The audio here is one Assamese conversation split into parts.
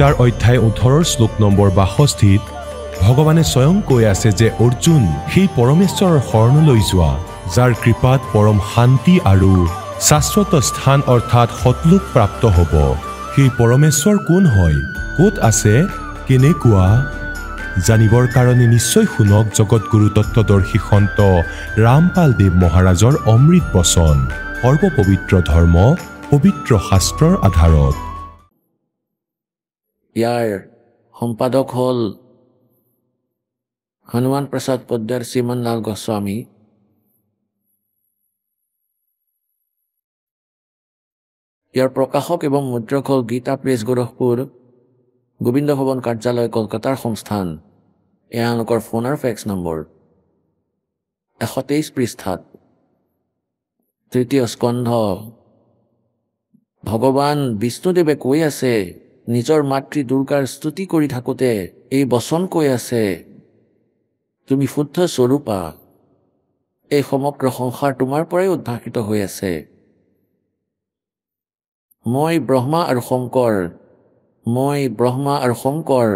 গীতাৰ অধ্যায় ওঠৰৰ শ্লোক নম্বৰ বাষষ্ঠিত ভগৱানে স্বয়ং কৈ আছে যে অৰ্জুন সেই পৰমেশ্বৰৰ শৰণলৈ যোৱা যাৰ কৃপাত পৰম শান্তি আৰু শাশ্বত স্থান অৰ্থাৎ শতলোক প্ৰাপ্ত হ'ব সেই পৰমেশ্বৰ কোন হয় ক'ত আছে কেনেকুৱা জানিবৰ কাৰণে নিশ্চয় শুনক জগতগুৰু তত্বদৰ্শী সন্ত ৰামপাল দেৱ মহাৰাজৰ অমৃত বচন সৰ্ব ধৰ্ম পবিত্ৰ শাস্ত্ৰৰ আধাৰত ইয়াৰ সম্পাদক হ'ল হনুমান প্ৰসাদ পদ্মাৰ শ্ৰীমনলাল গোস্বামী ইয়াৰ প্ৰকাশক এবং মুদ্ৰক হ'ল গীতা প্ৰেছ গোৰখপুৰ গোবিন্দ ভৱন কাৰ্যালয় কলকাতাৰ সংস্থান এওঁলোকৰ ফোন ফেক্স নম্বৰ এশ তেইছ পৃষ্ঠাত তৃতীয় স্কন্ধ ভগৱান বিষ্ণুদেৱে কৈ আছে নিজৰ মাতৃ দুৰ্গাৰ স্তুতি কৰি থাকোঁতে এই বচন কৈ আছে তুমি শুদ্ধ স্বৰূপা এই সমগ্ৰ সংসাৰ তোমাৰ পৰাই উদ্ভাসিত হৈ আছে মই ব্ৰহ্মা আৰু শংকৰ মই ব্ৰহ্মা আৰু শংকৰ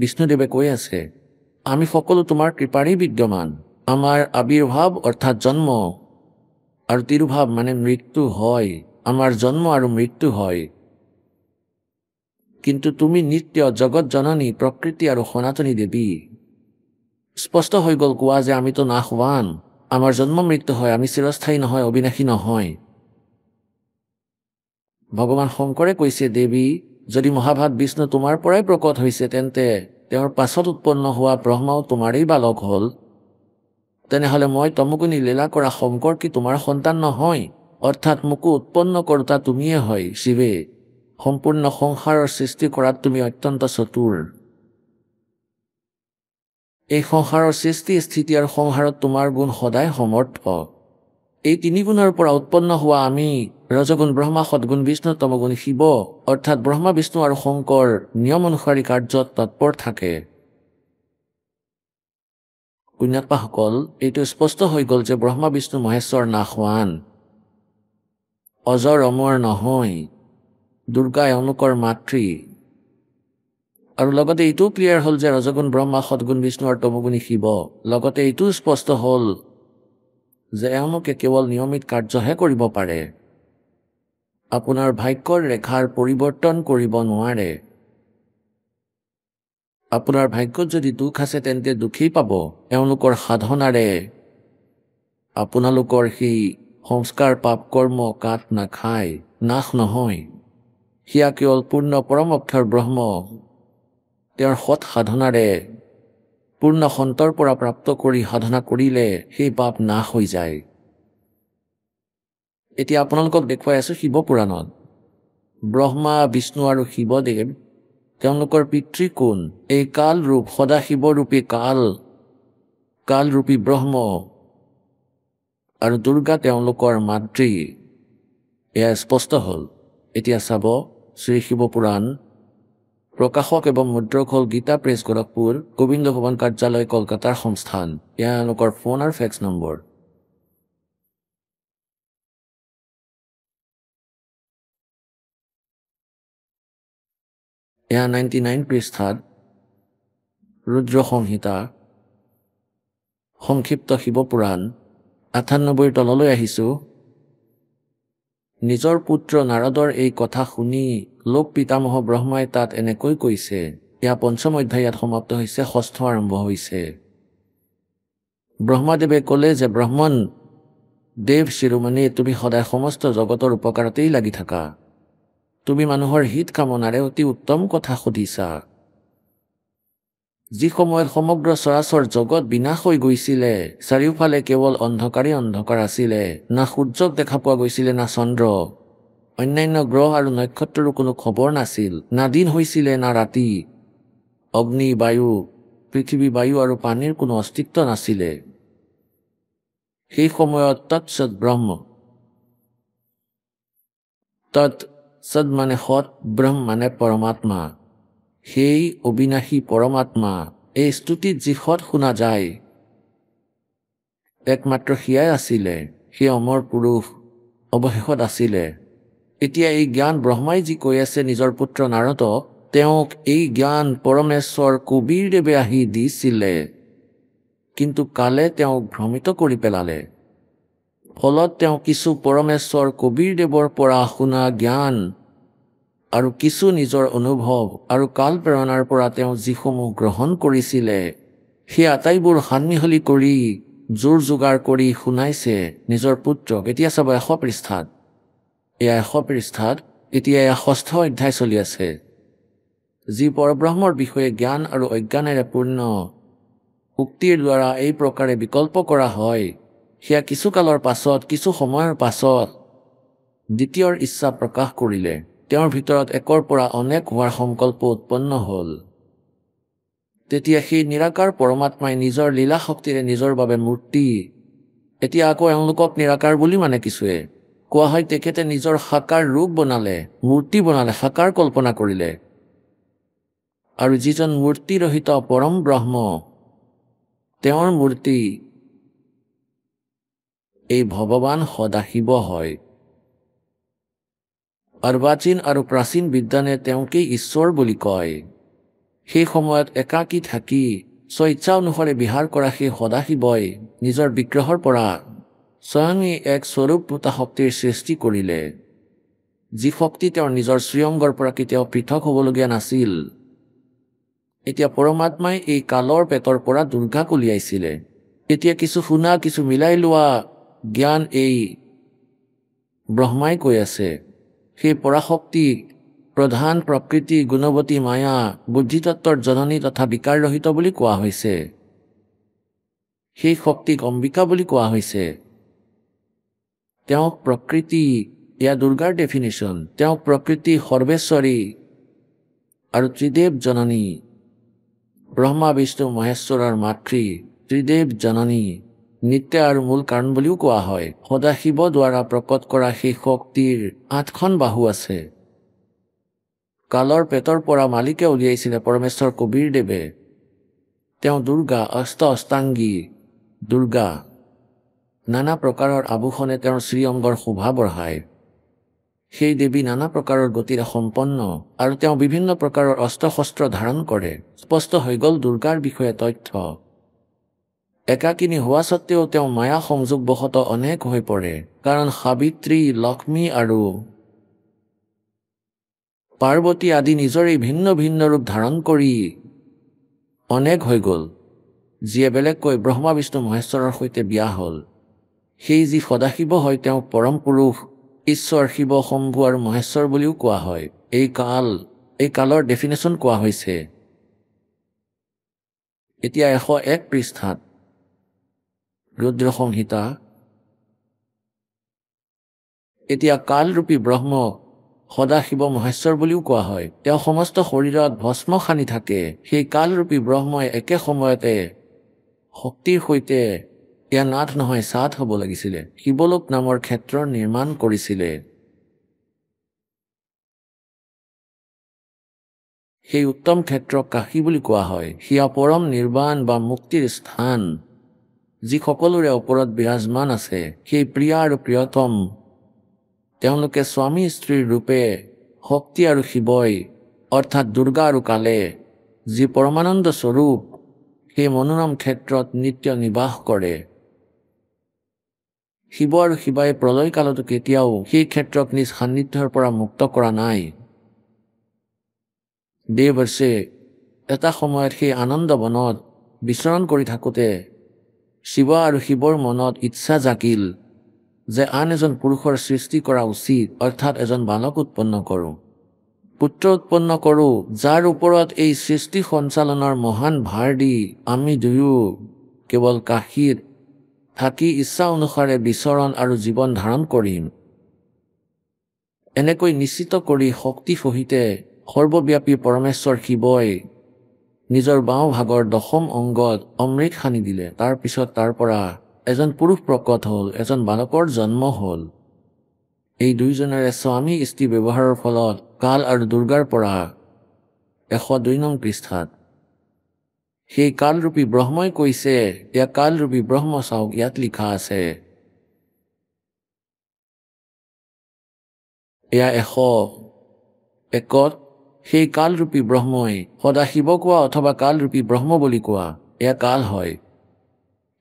বিষ্ণুদেৱে কৈ আছে আমি সকলো তোমাৰ কৃপাৰেই বিদ্যমান আমাৰ আৱিৰ্ভাৱ অৰ্থাৎ জন্ম আৰু তিৰুভাৱ মানে মৃত্যু হয় আমাৰ জন্ম আৰু মৃত্যু হয় কিন্তু তুমি নিত্য জগত জননী প্ৰকৃতি আৰু সনাতনী দেৱী স্পষ্ট হৈ গ'ল কোৱা যে আমিতো নাশৱান আমাৰ জন্ম মৃত্যু হয় আমি চিৰস্থায়ী নহয় অবিনাশী নহয় ভগৱান শংকৰে কৈছে দেৱী যদি মহাভাৰত বিষ্ণু তোমাৰ পৰাই প্ৰকট হৈছে তেন্তে তেওঁৰ পাছত উৎপন্ন হোৱা ব্ৰহ্মাও তোমাৰেই বালক হ'ল তেনেহ'লে মই তমুকুনি লীলা কৰা শংকৰ কি তোমাৰ সন্তান নহয় অৰ্থাৎ মোকো উৎপন্ন কৰোতা তুমিয়ে হয় শিৱে সম্পূৰ্ণ সংসাৰৰ সৃষ্টি কৰাত তুমি অত্যন্ত চতুৰ এই সংসাৰৰ সৃষ্টি স্থিতি আৰু সংসাৰত তোমাৰ গুণ সদায় সমৰ্থ এই তিনি গুণৰ পৰা উৎপন্ন হোৱা আমি ৰজগুণ ব্ৰহ্মা সদগুণ বিষ্ণু তমগুণ শিৱ অৰ্থাৎ ব্ৰহ্মা বিষ্ণু আৰু শংকৰ নিয়ম অনুসাৰী কাৰ্যত তৎপৰ থাকে কন্যাপাসকল এইটো স্পষ্ট হৈ গ'ল যে ব্ৰহ্মা বিষ্ণু মহেশ্বৰ নাশৱান অজৰ অমৰ নহয় দুৰ্গা এওঁলোকৰ মাতৃ আৰু লগতে এইটোও ক্লিয়াৰ হ'ল যে ৰজগুণ ব্ৰহ্মা সদগুণ বিষ্ণু আৰু তমগুণী শিৱ লগতে এইটোও স্পষ্ট হ'ল যে এওঁলোকে কেৱল নিয়মিত কাৰ্যহে কৰিব পাৰে আপোনাৰ ভাগ্যৰ ৰেখাৰ পৰিৱৰ্তন কৰিব নোৱাৰে আপোনাৰ ভাগ্যত যদি দুখ আছে তেন্তে দুখেই পাব এওঁলোকৰ সাধনাৰে আপোনালোকৰ সেই সংস্কাৰ পাপ কৰ্ম কাঠ নাখায় নাশ নহয় সেয়া কেৱল পূৰ্ণ পৰম অক্ষৰ ব্ৰহ্ম তেওঁৰ সৎ সাধনাৰে পূৰ্ণ সন্তৰ পৰা প্ৰাপ্ত কৰি সাধনা কৰিলে সেই পাপ নাশ হৈ যায় এতিয়া আপোনালোকক দেখুৱাই আছো শিৱপুৰাণত ব্ৰহ্মা বিষ্ণু আৰু শিৱদেৱ তেওঁলোকৰ পিতৃ কোন এই কালৰূপ সদা শিৱৰূপী কাল কালৰূপী ব্ৰহ্ম আৰু দুৰ্গা তেওঁলোকৰ মাতৃ এয়া স্পষ্ট হ'ল এতিয়া চাব শ্ৰী শিৱপুৰাণ প্ৰকাশক এবং মুদ্ৰক হ'ল গীতা প্ৰেছ গোৰখপুৰ গোবিন্দ ভৱন কাৰ্যালয় কলকাতাৰ সংস্থান এওঁলোকৰ ফোন আৰু ফেক্স নম্বৰ এয়া নাইণ্টি নাইন পৃষ্ঠাত ৰুদ্ৰ সংহিতা সংক্ষিপ্ত শিৱপুৰাণ আঠান্নব্বৈৰ তললৈ আহিছোঁ নিজৰ পুত্ৰ নাৰদৰ এই কথা শুনি লোক পিতামহ ব্ৰহ্মাই তাত এনেকৈ কৈছে এয়া পঞ্চম অধ্যায় ইয়াত সমাপ্ত হৈছে ষষ্ঠ আৰম্ভ হৈছে ব্ৰহ্মাদেৱে ক'লে যে ব্ৰহ্মণ দেৱ শিৰোমণি তুমি সদায় সমস্ত জগতৰ উপকাৰতেই লাগি থাকা তুমি মানুহৰ হিত কামনাৰে অতি উত্তম কথা সুধিছা যি সময়ত সমগ্ৰ চৰাচৰ জগত বিনাশ হৈ গৈছিলে চাৰিওফালে কেৱল অন্ধকাৰে অন্ধকাৰ আছিলে না সূৰ্যক দেখা পোৱা গৈছিলে না চন্দ্ৰ অন্যান্য গ্ৰহ আৰু নক্ষত্ৰৰো কোনো খবৰ নাছিল না দিন হৈছিলে না ৰাতি অগ্নি বায়ু পৃথিৱী বায়ু আৰু পানীৰ কোনো অস্তিত্ব নাছিলে সেই সময়ত তৎসদ ব্ৰহ্ম তৎ সদ মানে সৎ ব্ৰহ্ম মানে পৰমাত্মা সেই অবিনাশী পৰমাত্মা এই স্তুতি সৎ শুনা যায় একমাত্ৰ সিয়াই আছিলে সেই অমৰ পুৰুষ অৱশেষত আছিলে এতিয়া এই জ্ঞান ব্ৰহ্মাই যি কৈ আছে নিজৰ পুত্ৰ নাৰদ তেওঁক এই জ্ঞান পৰমেশ্বৰ কবিৰদেৱে আহি দিছিলে কিন্তু কালে তেওঁক ভ্ৰমিত কৰি পেলালে ফলত তেওঁ কিছু পৰমেশ্বৰ কবিৰদেৱৰ পৰা শুনা জ্ঞান আৰু কিছু নিজৰ অনুভৱ আৰু কাল প্ৰেৰণাৰ পৰা তেওঁ যিসমূহ গ্ৰহণ কৰিছিলে সেই আটাইবোৰ সানমিহলি কৰি জোৰ যোগাৰ কৰি শুনাইছে নিজৰ পুত্ৰক এতিয়া চাব এশ পৃষ্ঠাত এয়া এশ পৃষ্ঠাত এতিয়া এয়া ষষ্ঠ অধ্যায় চলি আছে যি পৰব্ৰহ্মৰ বিষয়ে জ্ঞান আৰু অজ্ঞানেৰে পূৰ্ণ শক্তিৰ দ্বাৰা এই প্ৰকাৰে বিকল্প কৰা হয় সেয়া কিছুকালৰ পাছত কিছু সময়ৰ পাছত দ্বিতীয়ৰ ইচ্ছা প্ৰকাশ কৰিলে তেওঁৰ ভিতৰত একৰ পৰা অনেক হোৱাৰ সংকল্প উৎপন্ন হ'ল তেতিয়া সেই নিৰাকাৰ পৰমাত্মাই নিজৰ লীলা শক্তিৰে নিজৰ বাবে মূৰ্তি এতিয়া আকৌ এওঁলোকক নিৰাকাৰ বুলি মানে কিছুৱে কোৱা হয় তেখেতে নিজৰ সাকাৰ ৰূপ বনালে মূৰ্তি বনালে সাকাৰ কল্পনা কৰিলে আৰু যিজন মূৰ্তি ৰহিত পৰম ব্ৰহ্ম তেওঁৰ মূৰ্তি এই ভগৱান সদাশিৱ হয় অৰ্বাচীন আৰু প্ৰাচীন বিদ্যানে তেওঁকেই ঈশ্বৰ বুলি কয় সেই সময়ত একাকী থাকি স্বেচ্ছা অনুসৰি বিহাৰ কৰা সেই সদাশিৱই নিজৰ বিগ্ৰহৰ পৰা স্বয়ঙে এক স্বৰূপ দুটা শক্তিৰ সৃষ্টি কৰিলে যি শক্তি তেওঁৰ নিজৰ শ্ৰীয়ংগৰ পৰা কেতিয়াও পৃথক হ'বলগীয়া নাছিল এতিয়া পৰমাত্মাই এই কালৰ পেটৰ পৰা দুৰ্গাক উলিয়াইছিলে এতিয়া কিছু শুনা কিছু মিলাই লোৱা জ্ঞান এই ব্ৰহ্মাই কৈ আছে সেই পৰাশক্তি প্ৰধান প্ৰকৃতি গুণৱতী মায়া বুদ্ধিতত্বৰ জননী তথা বিকাৰৰহিত বুলি কোৱা হৈছে সেই শক্তিক অম্বিকা বুলি কোৱা হৈছে তেওঁক প্ৰকৃতি এয়া দুৰ্গাৰ ডেফিনেশ্যন তেওঁক প্ৰকৃতি সৰ্বেশ্বৰী আৰু ত্ৰিদেৱ জননী ব্ৰহ্মা বিষ্ণু মহেশ্বৰৰ মাতৃ ত্ৰিদেৱ জননী নিত্য আৰু মূল কাৰণ বুলিও কোৱা হয় সদাশিৱ দ্বাৰা প্ৰকট কৰা সেই শক্তিৰ আঠখন বাহু আছে কালৰ পেটৰ পৰা মালিকে উলিয়াইছিলে পৰমেশ্বৰ কবীৰদেৱে তেওঁ দুৰ্গা অষ্ট অষ্টাংগী দুৰ্গা নানা প্ৰকাৰৰ আভূষণে তেওঁৰ শ্ৰীঅংগৰ শোভা বঢ়ায় সেই দেৱী নানা প্ৰকাৰৰ গতিৰে সম্পন্ন আৰু তেওঁ বিভিন্ন প্ৰকাৰৰ অস্ত্ৰ শস্ত্ৰ ধাৰণ কৰে স্পষ্ট হৈ গ'ল দুৰ্গাৰ বিষয়ে তথ্য একাকিনী হোৱা স্বত্বেও তেওঁ মায়া সংযোগবশতঃ অনেক হৈ পৰে কাৰণ সাবিত্ৰী লক্ষ্মী আৰু পাৰ্বতী আদি নিজৰে ভিন্ন ভিন্ন ৰূপ ধাৰণ কৰি অনেক হৈ গ'ল যিয়ে বেলেগকৈ ব্ৰহ্মা বিষ্ণু মহেশ্বৰৰ সৈতে বিয়া হ'ল সেই যি সদাশিৱ হয় তেওঁক পৰম পুৰুষ ঈশ্বৰ শিৱ শম্ভু আৰু মহেশ্বৰ বুলিও কোৱা হয় এই কাল এই কালৰ ডেফিনেশ্যন কোৱা হৈছে এতিয়া এশ এক পৃষ্ঠাত ৰুদ্ৰসংহিতা এতিয়া কালৰূপী ব্ৰহ্ম শিৱ মহেশ্বৰ বুলিও কোৱা হয় তেওঁ সমস্ত শৰীৰত ভস্ম সানি থাকে সেই কালৰূপী ব্ৰহ্মই একে সময়তে শক্তিৰ সৈতে এয়া নাথ নহয় চাথ হ'ব লাগিছিলে শিৱলোক নামৰ ক্ষেত্ৰ নিৰ্মাণ কৰিছিলে সেই উত্তম ক্ষেত্ৰক কাশী বুলি কোৱা হয় সিয়া পৰম নিৰ্বাণ বা মুক্তিৰ স্থান যি সকলোৰে ওপৰত বিৰাজমান আছে সেই প্ৰিয় আৰু প্ৰিয়তম তেওঁলোকে স্বামী স্ত্ৰীৰ ৰূপে শক্তি আৰু শিৱই অৰ্থাৎ দুৰ্গা আৰু কালে যি পৰমানন্দ স্বৰূপ সেই মনোৰম ক্ষেত্ৰত নিত্য নিবাস কৰে শিৱ আৰু শিৱাই প্ৰলয় কালতো কেতিয়াও সেই ক্ষেত্ৰক নিজ সান্নিধ্যৰ পৰা মুক্ত কৰা নাই দেৱৰ্ষে এটা সময়ত সেই আনন্দ বনত বিচৰণ কৰি থাকোঁতে শিৱ আৰু শিৱৰ মনত ইচ্ছা জাকিল যে আন এজন পুৰুষৰ সৃষ্টি কৰা উচিত অৰ্থাৎ এজন বালক উৎপন্ন কৰোঁ পুত্ৰ উৎপন্ন কৰোঁ যাৰ ওপৰত এই সৃষ্টি সঞ্চালনৰ মহান ভাৰ দি আমি দুয়ো কেৱল কাশীত থাকি ইচ্ছা অনুসাৰে বিচৰণ আৰু জীৱন ধাৰণ কৰিম এনেকৈ নিশ্চিত কৰি শক্তি সহিতে সৰ্বব্যাপী পৰমেশ্বৰ শিৱই নিজৰ ভাগৰ দশম অংগত অমৃত সানি দিলে তাৰপিছত তাৰ পৰা এজন পুৰুষ প্ৰকট হ'ল এজন বালকৰ জন্ম হ'ল এই দুয়োজনেৰে স্বামী স্ত্ৰী ব্যৱহাৰৰ ফলত কাল আৰু দুৰ্গাৰ পৰা এশ দুই নং পৃষ্ঠাত সেই কালৰূপী ব্ৰহ্মই কৈছে ইয়াক কালৰূপী ব্ৰহ্ম চাওক ইয়াত লিখা আছে এয়া এশ একত সেই কালৰূপী ব্ৰহ্মই সদা শিৱ কোৱা অথবা কালৰূপী ব্ৰহ্ম বুলি কোৱা এয়া কাল হয়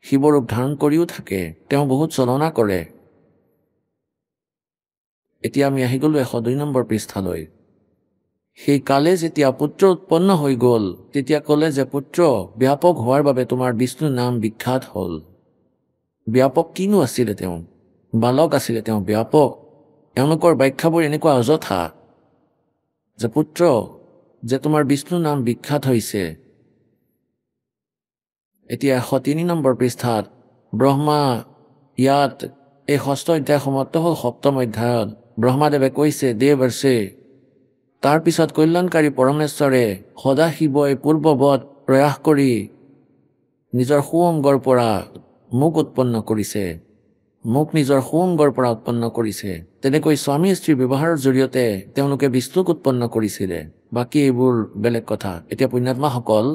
শিৱৰূপ ধাৰণ কৰিও থাকে তেওঁ বহুত চলনা কৰে এতিয়া আমি আহি গলো এশ দুই নম্বৰ পৃষ্ঠালৈ সেই কালে যেতিয়া পুত্ৰ উৎপন্ন হৈ গ'ল তেতিয়া ক'লে যে পুত্ৰ ব্যাপক হোৱাৰ বাবে তোমাৰ বিষ্ণুৰ নাম বিখ্যাত হ'ল ব্যাপক কিনো আছিলে তেওঁ বালক আছিলে তেওঁ ব্যাপক এওঁলোকৰ ব্যাখ্যাবোৰ এনেকুৱা অযথা যে পুত্ৰ যে তোমাৰ বিষ্ণু নাম বিখ্যাত হৈছে এতিয়া এশ তিনি নম্বৰ পৃষ্ঠাত ব্ৰহ্মা ইয়াত এই ষষ্ঠ অধ্যায় সমাপ্ত হ'ল সপ্তম অধ্যায়ত ব্ৰহ্মাদেৱে কৈছে দেৱ আছে পিছত কল্যাণকাৰী পৰমেশ্বৰে সদাশিৱই পূৰ্ববৎ প্ৰয়াস কৰি নিজৰ সু অংগৰ পৰা মোক উৎপন্ন কৰিছে মোক নিজৰ সুংগৰ পৰা উৎপন্ন কৰিছে তেনেকৈ স্বামী স্ত্ৰীৰ ব্যৱহাৰৰ জৰিয়তে তেওঁলোকে বিষ্ণুক উৎপন্ন কৰিছিলে বাকী এইবোৰ বেলেগ কথা এতিয়া পুণ্যাত্মাসকল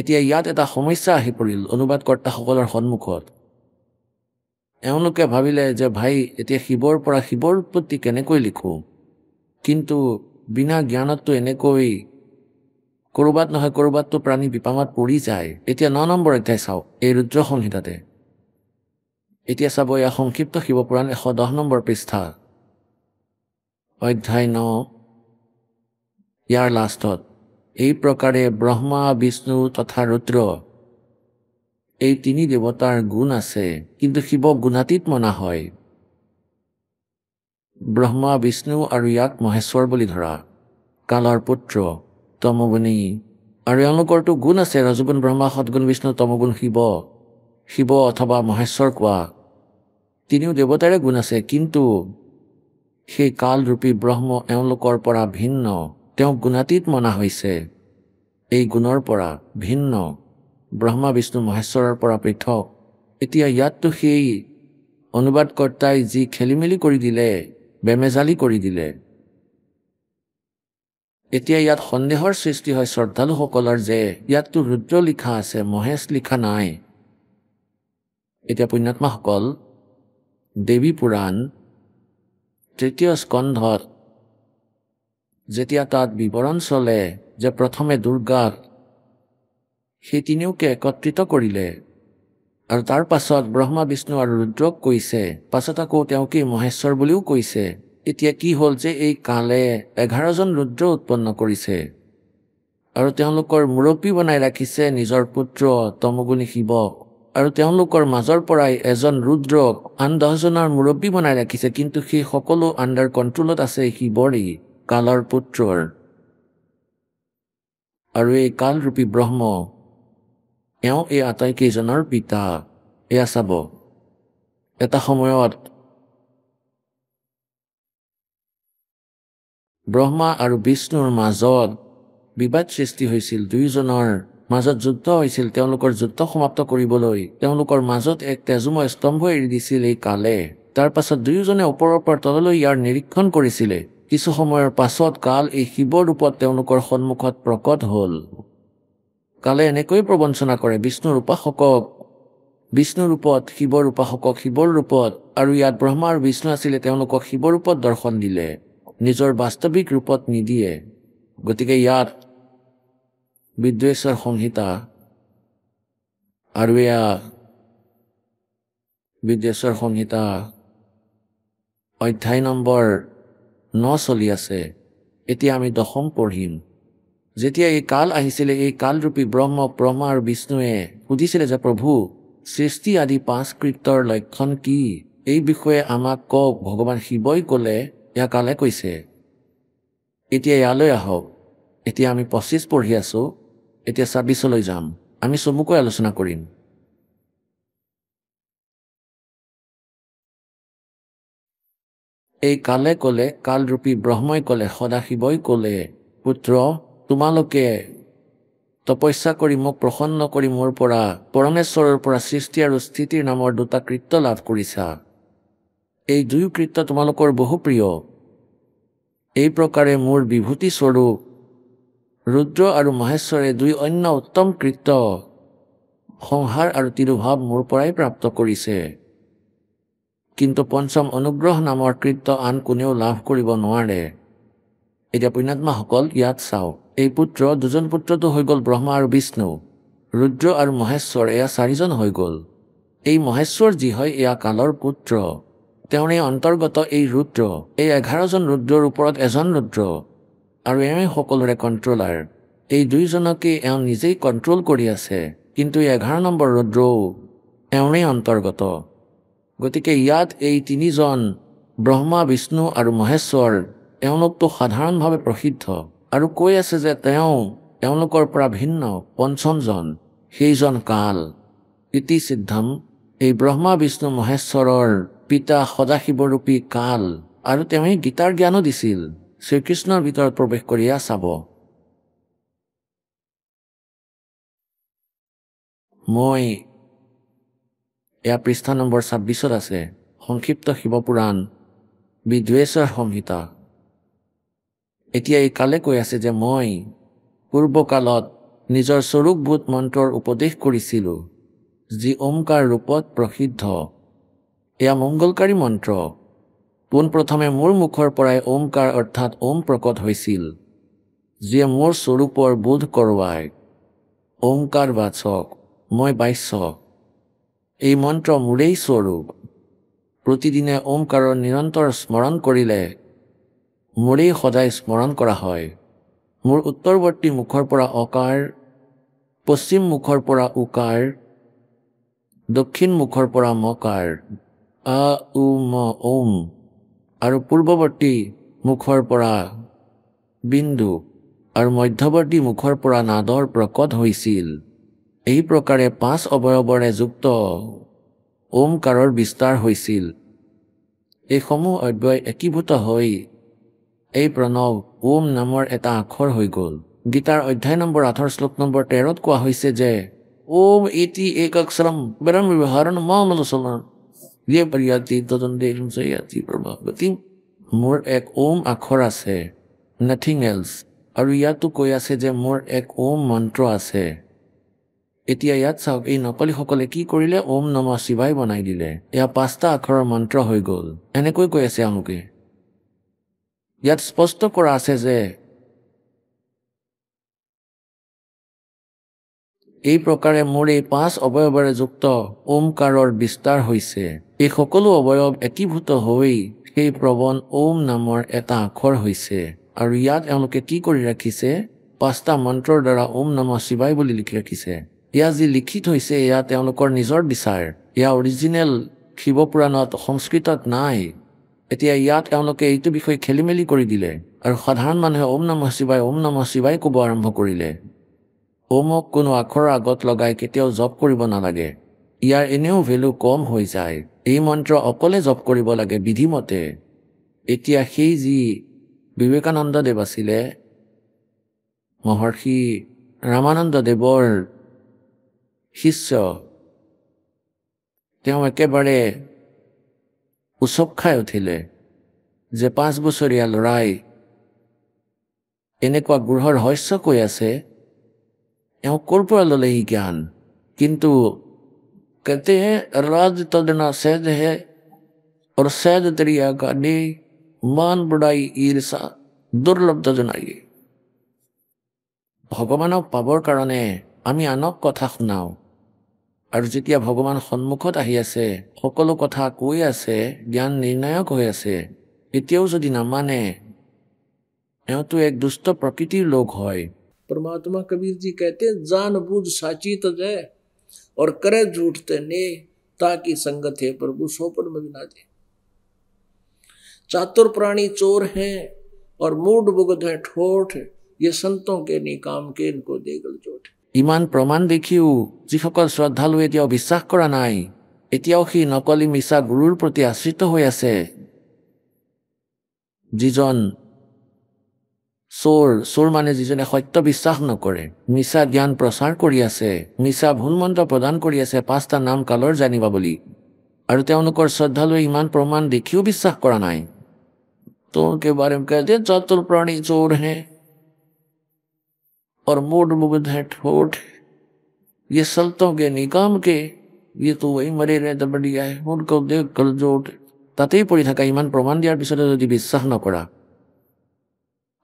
এতিয়া ইয়াত এটা সমস্যা আহি পৰিল অনুবাদকৰ্তাসকলৰ সন্মুখত এওঁলোকে ভাবিলে যে ভাই এতিয়া শিৱৰ পৰা শিৱৰ উৎপত্তি কেনেকৈ লিখোঁ কিন্তু বিনা জ্ঞানতটো এনেকৈ ক'ৰবাত নহয় ক'ৰবাততো প্ৰাণী বিপামত পৰি যায় এতিয়া ন নম্বৰ অধ্যায় চাওক এই ৰুদ্ৰ সংহিতাতে এতিয়া চাব এয়া সংক্ষিপ্ত শিৱপুৰাণ এশ দহ নম্বৰ পৃষ্ঠা অধ্যায় ন ইয়াৰ লাষ্টত এই প্ৰকাৰে ব্ৰহ্মা বিষ্ণু তথা ৰুদ্ৰ এই তিনি দেৱতাৰ গুণ আছে কিন্তু শিৱ গুণাতীত মনা হয় ব্ৰহ্মা বিষ্ণু আৰু ইয়াক মহেশ্বৰ বুলি ধৰা কালৰ পুত্ৰ তমগুণী আৰু এওঁলোকৰতো গুণ আছে ৰজগুণ ব্ৰহ্মা সদগুণ বিষ্ণু তমগুণ শিৱ শিৱ অথবা মহেশ্বৰ কোৱা তিনিও দেৱতাৰে গুণ আছে কিন্তু সেই কালৰূপী ব্ৰহ্ম এওঁলোকৰ পৰা ভিন্ন তেওঁক গুণাতীত মনা হৈছে এই গুণৰ পৰা ভিন্ন ব্ৰহ্মা বিষ্ণু মহেশ্বৰৰ পৰা পৃথক এতিয়া ইয়াততো সেই অনুবাদকৰ্তাই যি খেলি মেলি কৰি দিলে বেমেজালি কৰি দিলে এতিয়া ইয়াত সন্দেহৰ সৃষ্টি হয় শ্ৰদ্ধালুসকলৰ যে ইয়াততো ৰুদ্ৰ লিখা আছে মহেশ লিখা নাই এতিয়া পুণ্যাত্মাসকল দেৱী পুৰাণ তৃতীয় স্কন্ধত যেতিয়া তাত বিৱৰণ চলে যে প্ৰথমে দুৰ্গাক সেই তিনিওকে একত্ৰিত কৰিলে আৰু তাৰ পাছত ব্ৰহ্মা বিষ্ণু আৰু ৰুদ্ৰক কৈছে পাছত আকৌ তেওঁকেই মহেশ্বৰ বুলিও কৈছে এতিয়া কি হ'ল যে এই কালে এঘাৰজন ৰুদ্ৰ উৎপন্ন কৰিছে আৰু তেওঁলোকৰ মুৰব্বী বনাই ৰাখিছে নিজৰ পুত্ৰ তমগুণী শিৱক আৰু তেওঁলোকৰ মাজৰ পৰাই এজন ৰুদ্ৰক আন দহজনৰ মুৰব্বী বনাই ৰাখিছে কিন্তু সেই সকলো আণ্ডাৰ কণ্ট্ৰলত আছে সি শিৱৰে কালৰ পুত্ৰৰ আৰু এই কালৰূপী ব্ৰহ্ম এওঁ এই আটাইকেইজনৰ পিতা এয়া চাব এটা সময়ত ব্ৰহ্মা আৰু বিষ্ণুৰ মাজত বিবাদ সৃষ্টি হৈছিল দুয়োজনৰ মাজত যুদ্ধ হৈছিল তেওঁলোকৰ যুদ্ধ সমাপ্ত কৰিবলৈ তেওঁলোকৰ মাজত এক তেজুময় স্তম্ভ এৰি দিছিল এই কালে তাৰ পাছত দুয়োজনে ওপৰৰ পৰা তললৈ ইয়াৰ নিৰীক্ষণ কৰিছিলে কিছু সময়ৰ পাছত কাল এই শিৱৰ ৰূপত তেওঁলোকৰ সন্মুখত প্ৰকট হ'ল কালে এনেকৈ প্ৰবঞ্চনা কৰে বিষ্ণু ৰূপাসকক বিষ্ণু ৰূপত শিৱৰ উপাসকক শিৱৰ ৰূপত আৰু ইয়াত ব্ৰহ্মা আৰু বিষ্ণু আছিলে তেওঁলোকক শিৱৰূপত দৰ্শন দিলে নিজৰ বাস্তৱিক ৰূপত নিদিয়ে গতিকে ইয়াত বিদ্বেষৰ সংহিতা আৰু এয়া বিদ্বেষৰ সংহিতা অধ্যায় নম্বৰ ন চলি আছে এতিয়া আমি দশম পঢ়িম যেতিয়া এই কাল আহিছিলে এই কালৰূপী ব্ৰহ্ম ব্ৰহ্মা আৰু বিষ্ণুৱে সুধিছিলে যে প্ৰভু সৃষ্টি আদি পাঁচ কৃত্যৰ লক্ষণ কি এই বিষয়ে আমাক কওক ভগৱান শিৱই ক'লে ইয়াক কালে কৈছে এতিয়া ইয়ালৈ আহক এতিয়া আমি পঁচিছ পঢ়ি আছোঁ এতিয়া ছাব্বিছলৈ যাম আমি চমুকৈ আলোচনা কৰিম এই কালে ক'লে কালৰূপী ব্ৰহ্মই ক'লে সদাশিৱই ক'লে পুত্ৰ তোমালোকে তপস্যা কৰি মোক প্ৰসন্ন কৰি মোৰ পৰা পৰমেশ্বৰৰ পৰা সৃষ্টি আৰু স্থিতিৰ নামৰ দুটা কৃত্য লাভ কৰিছা এই দুয়ো কৃত্য তোমালোকৰ বহু প্ৰিয় এই প্ৰকাৰে মোৰ বিভূতিস্বৰূপ ৰুদ্ৰ আৰু মহেশ্বৰে দুই অন্য উত্তম কৃত্য সংসাৰ আৰু তিৰুভাৱ মোৰ পৰাই প্ৰাপ্ত কৰিছে কিন্তু পঞ্চম অনুগ্ৰহ নামৰ কৃত্য আন কোনেও লাভ কৰিব নোৱাৰে এতিয়া পুণ্যাত্মাসকল ইয়াত চাওক এই পুত্ৰ দুজন পুত্ৰটো হৈ গ'ল ব্ৰহ্মা আৰু বিষ্ণু ৰুদ্ৰ আৰু মহেশ্বৰ এয়া চাৰিজন হৈ গ'ল এই মহেশ্বৰ যি হয় এয়া কালৰ পুত্ৰ তেওঁৰ এই অন্তৰ্গত এই ৰুদ্ৰ এই এঘাৰজন ৰুদ্ৰৰ ওপৰত এজন ৰুদ্ৰ আৰু এওঁৱেই সকলোৰে কণ্ট্ৰলাৰ এই দুয়োজনকে এওঁ নিজেই কণ্ট্ৰল কৰি আছে কিন্তু এঘাৰ নম্বৰ ৰুদ্ৰও এওঁৰেই অন্তৰ্গত গতিকে ইয়াত এই তিনিজন ব্ৰহ্মা বিষ্ণু আৰু মহেশ্বৰ এওঁলোকতো সাধাৰণভাৱে প্ৰসিদ্ধ আৰু কৈ আছে যে তেওঁ এওঁলোকৰ পৰা ভিন্ন পঞ্চমজন সেইজন কাল ইতি সিদ্ধম এই ব্ৰহ্মা বিষ্ণু মহেশ্বৰৰ পিতা সদাশিৱৰূপী কাল আৰু তেওঁ গীতাৰ জ্ঞানো দিছিল শ্ৰীকৃষ্ণৰ ভিতৰত প্ৰৱেশ কৰিয়া চাব মই এয়া পৃষ্ঠা নম্বৰ ছাব্বিছত আছে সংক্ষিপ্ত শিৱপুৰাণ বিদ্বেষৰ সংহিতা এতিয়া এই কালে কৈ আছে যে মই পূৰ্বকালত নিজৰ স্বৰূপভূত মন্ত্ৰৰ উপদেশ কৰিছিলোঁ যি ওমকাৰ ৰূপত প্ৰসিদ্ধ এয়া মংগলকাৰী মন্ত্ৰ পোনপ্ৰথমে মোৰ মুখৰ পৰাই ওমকাৰ অৰ্থাৎ ওম প্ৰকট হৈছিল যিয়ে মোৰ স্বৰূপৰ বোধ কৰোৱায় ওমকাৰ বাচক মই বাচ্য এই মন্ত্ৰ মোৰেই স্বৰূপ প্ৰতিদিনে ওমকাৰৰ নিৰন্তৰ স্মৰণ কৰিলে মোৰেই সদায় স্মৰণ কৰা হয় মোৰ উত্তৰৱৰ্তী মুখৰ পৰা অকাৰ পশ্চিম মুখৰ পৰা উকাৰ দক্ষিণ মুখৰ পৰা মকাৰ আ উ ম ঔম আৰু পূৰ্বৱৰ্তী মুখৰ পৰা বিন্দু আৰু মধ্যৱৰ্তী মুখৰ পৰা নাদৰ প্ৰকট হৈছিল এই প্ৰকাৰে পাঁচ অৱয়ৱৰে যুক্ত ওমকাৰৰ বিস্তাৰ হৈছিল এইসমূহ অব্যয় একীভূত হৈ এই প্ৰণৱ ওম নামৰ এটা আখৰ হৈ গ'ল গীতাৰ অধ্যায় নম্বৰ আঠৰ শ্লোক নম্বৰ তেৰত কোৱা হৈছে যে ওম ইতি এক ব্ৰহ্ম ব্যৱহাৰ মন আলোচনা যে মোৰ এক ওম আখৰ আছে নাথিং এলছ আৰু ইয়াতো কৈ আছে যে মোৰ এক ওম মন্ত্ৰ আছে এতিয়া ইয়াত চাওক এই নকলীসকলে কি কৰিলে ওম নম শিৱাই বনাই দিলে এয়া পাঁচটা আখৰৰ মন্ত্ৰ হৈ গ'ল এনেকৈ কৈ আছে আমুকে ইয়াত স্পষ্ট কৰা আছে যে এই প্ৰকাৰে মোৰ এই পাঁচ অৱয়ৱেৰে যুক্ত ওমকাৰৰ বিস্তাৰ হৈছে এই সকলো অৱয়ব একীভূত হৈ সেই প্ৰৱণ ওম নামৰ এটা আখৰ হৈছে আৰু ইয়াত এওঁলোকে কি কৰি ৰাখিছে পাঁচটা মন্ত্ৰৰ দ্বাৰা ওম নম শিৱাই বুলি লিখি ৰাখিছে ইয়াত যি লিখি থৈছে এয়া তেওঁলোকৰ নিজৰ বিচাৰ ইয়াৰ অৰিজিনেল শিৱপুৰাণত সংস্কৃতত নাই এতিয়া ইয়াত এওঁলোকে এইটো বিষয়ে খেলি মেলি কৰি দিলে আৰু সাধাৰণ মানুহে ওম নম শিৱাই ওম নম শিৱাই ক'ব আৰম্ভ কৰিলে ওমক কোনো আখৰৰ আগত লগাই কেতিয়াও জপ কৰিব নালাগে ইয়াৰ এনেও ভেলু কম হৈ যায় এই মন্ত্ৰ অকলে জপ কৰিব লাগে বিধিমতে এতিয়া সেই যি বিবেকানন্দ দেৱ আছিলে মহৰ্ষি ৰামানন্দদেৱৰ শিষ্য তেওঁ একেবাৰে উচপ খাই উঠিলে যে পাঁচ বছৰীয়া ল'ৰাই এনেকুৱা গৃহ ৰহস্য কৈ আছে এওঁ ক'ৰ পৰা ল'লে ই জ্ঞান কিন্তু कहते हैं राज तदना सहज है और सहज दरिया का ने मान बुढ़ाई ईर्षा दुर्लभ तदना ये ভগৱানক পাবৰ কাৰণে আমি আনক কথা শুনাওঁ আৰু যেতিয়া ভগৱান সন্মুখত আহি আছে সকলো কথা কৈ আছে জ্ঞান নিৰ্ণায়ক হৈ আছে এতিয়াও যদি নামানে এওঁতো এক দুষ্ট প্ৰকৃতিৰ লোক হয় পৰমাত্মা কবিৰজী কেতিয়া জান বুজ চাচি তে और करे झूठ ने ताकि संगत है प्रभु सोपन में दे चातुर प्राणी चोर हैं और मूड भुगत है ठोठ ये संतों के निकाम के इनको देगल जोठ ইমান প্ৰমাণ দেখিও যিসকল শ্ৰদ্ধালুৱে এতিয়াও বিশ্বাস কৰা নাই এতিয়াও সেই নকলি মিছা গুৰুৰ প্ৰতি আশ্ৰিত হৈ আছে যিজন সোর সোর মানে যেজনে সত্য বিশ্বাস নকৰে নিসা জ্ঞান প্ৰচাৰ কৰি আছে নিসা ভুলমন্ত প্ৰদান কৰি আছে পাঁচটা নাম কালৰ জানিবা বুলি আৰু তেওঁলোকৰ श्रद्धा লৈ ঈমান প্ৰমাণ দেখিও বিশ্বাস কৰা নাই তোৰকে बारेম ক'দে চাতুৰ প্ৰাণী সোর হে অৰ মুড মুগদ হে ঠোড ইয়ে সলতোকে নিকাম কে ইয়ে তো বৈ মৰি ৰে তবডিয়াই হোনক দেখ কল জোট ততে পঢ়া কা ঈমান প্ৰমাণ দিয়াৰ পিছতো যদি বিশ্বাস নকৰা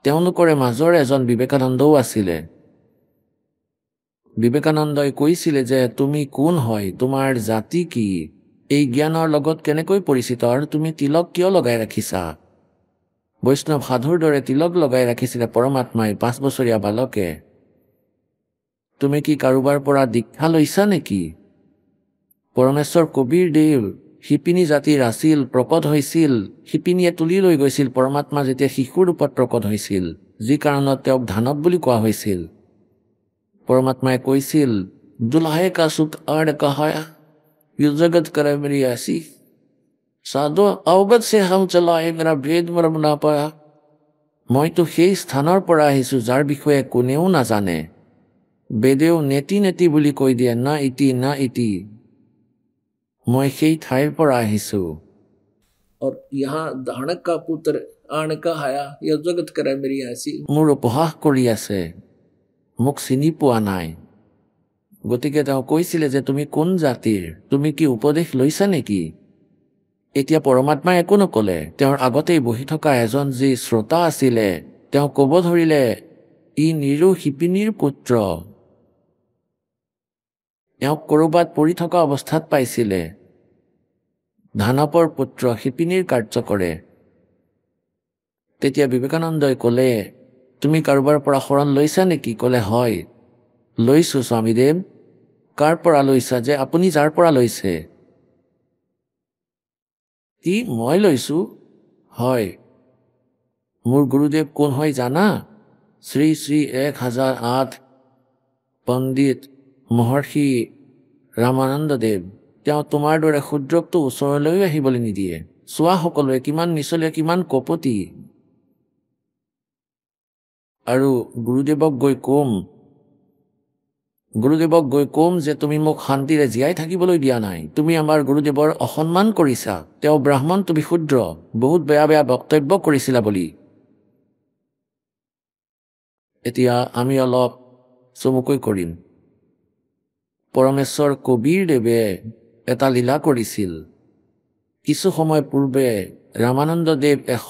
তেওঁলোকৰে মাজৰ এজন বিবেকানন্দও আছিলে বিবেকানন্দই কৈছিলে যে তুমি কোন হয় তোমাৰ জাতি কি এই জ্ঞানৰ লগত কেনেকৈ পৰিচিত আৰু তুমি তিলক কিয় লগাই ৰাখিছা বৈষ্ণৱ সাধুৰ দৰে তিলক লগাই ৰাখিছিলে পৰমাত্মাই পাঁচ বছৰীয়া বালকে তুমি কি কাৰোবাৰ পৰা দীক্ষা লৈছা নেকি পৰমেশ্বৰ কবিৰ দেৱ শিপিনী জাতিৰ আছিল প্ৰকট হৈছিল শিপিনীয়ে তুলি লৈ গৈছিল পৰমাত্মা যেতিয়া শিশুৰ ৰূপত প্ৰকট হৈছিল যি কাৰণত তেওঁক ধানত বুলি কোৱা হৈছিল পৰমাত্মাই কৈছিল দুলাহে কা চুক আৰ কাহায়া ইউ কৰে মেৰি আছি চাদো অৱগত চে হাম চলাই মেৰা ভেদ মৰম নাপায়া মইতো সেই স্থানৰ পৰা আহিছোঁ যাৰ বিষয়ে কোনেও নাজানে বেদেও নেতি নেতি বুলি কৈ দিয়ে না ইটি না ইটি মই সেই ঠাইৰ পৰা আহিছোঁ ধানকা পুত্ৰ আনকা হায়া ইয়াত জগত কৰা মেৰি আছিল মোৰ উপহাস কৰি আছে মোক চিনি পোৱা নাই গতিকে তেওঁ কৈছিলে যে তুমি কোন জাতিৰ তুমি কি উপদেশ লৈছা নেকি এতিয়া পৰমাত্মাই একো নকলে তেওঁৰ আগতেই বহি থকা এজন যি শ্ৰোতা আছিলে তেওঁ ক'ব ধৰিলে ই নিৰু শিপিনীৰ পুত্ৰ এওঁক ক'ৰবাত পৰি থকা অৱস্থাত পাইছিলে ধানৱৰ পুত্ৰ শিপিনীৰ কাৰ্য কৰে তেতিয়া বিবেকানন্দই ক'লে তুমি কাৰোবাৰ পৰা শৰণ লৈছা নেকি ক'লে হয় লৈছো স্বামীদেৱ কাৰ পৰা লৈছা যে আপুনি যাৰ পৰা লৈছে কি মই লৈছো হয় মোৰ গুৰুদেৱ কোন হয় জানা শ্ৰী শ্ৰী এক হাজাৰ আঠ পণ্ডিত মহৰ্ষি ৰামানন্দ দেৱ তেওঁ তোমাৰ দৰে শুদ্ৰকটো ওচৰলৈও আহিবলৈ নিদিয়ে চোৱা সকলোৱে কিমান মিছলীয়া কিমান কপটি আৰু গুৰুদেৱক গৈ কম গুৰুদেৱক গৈ কম যে তুমি মোক শান্তিৰে জীয়াই থাকিবলৈ দিয়া নাই তুমি আমাৰ গুৰুদেৱৰ অসন্মান কৰিছা তেওঁ ব্ৰাহ্মণ তুমি শুদ্ৰ বহুত বেয়া বেয়া বক্তব্য কৰিছিলা বুলি এতিয়া আমি অলপ চমুকৈ কৰিম পৰমেশ্বৰ কবীৰদেৱে এটা লীলা কৰিছিল কিছু সময় পূৰ্বে ৰামানন্দদেৱ এশ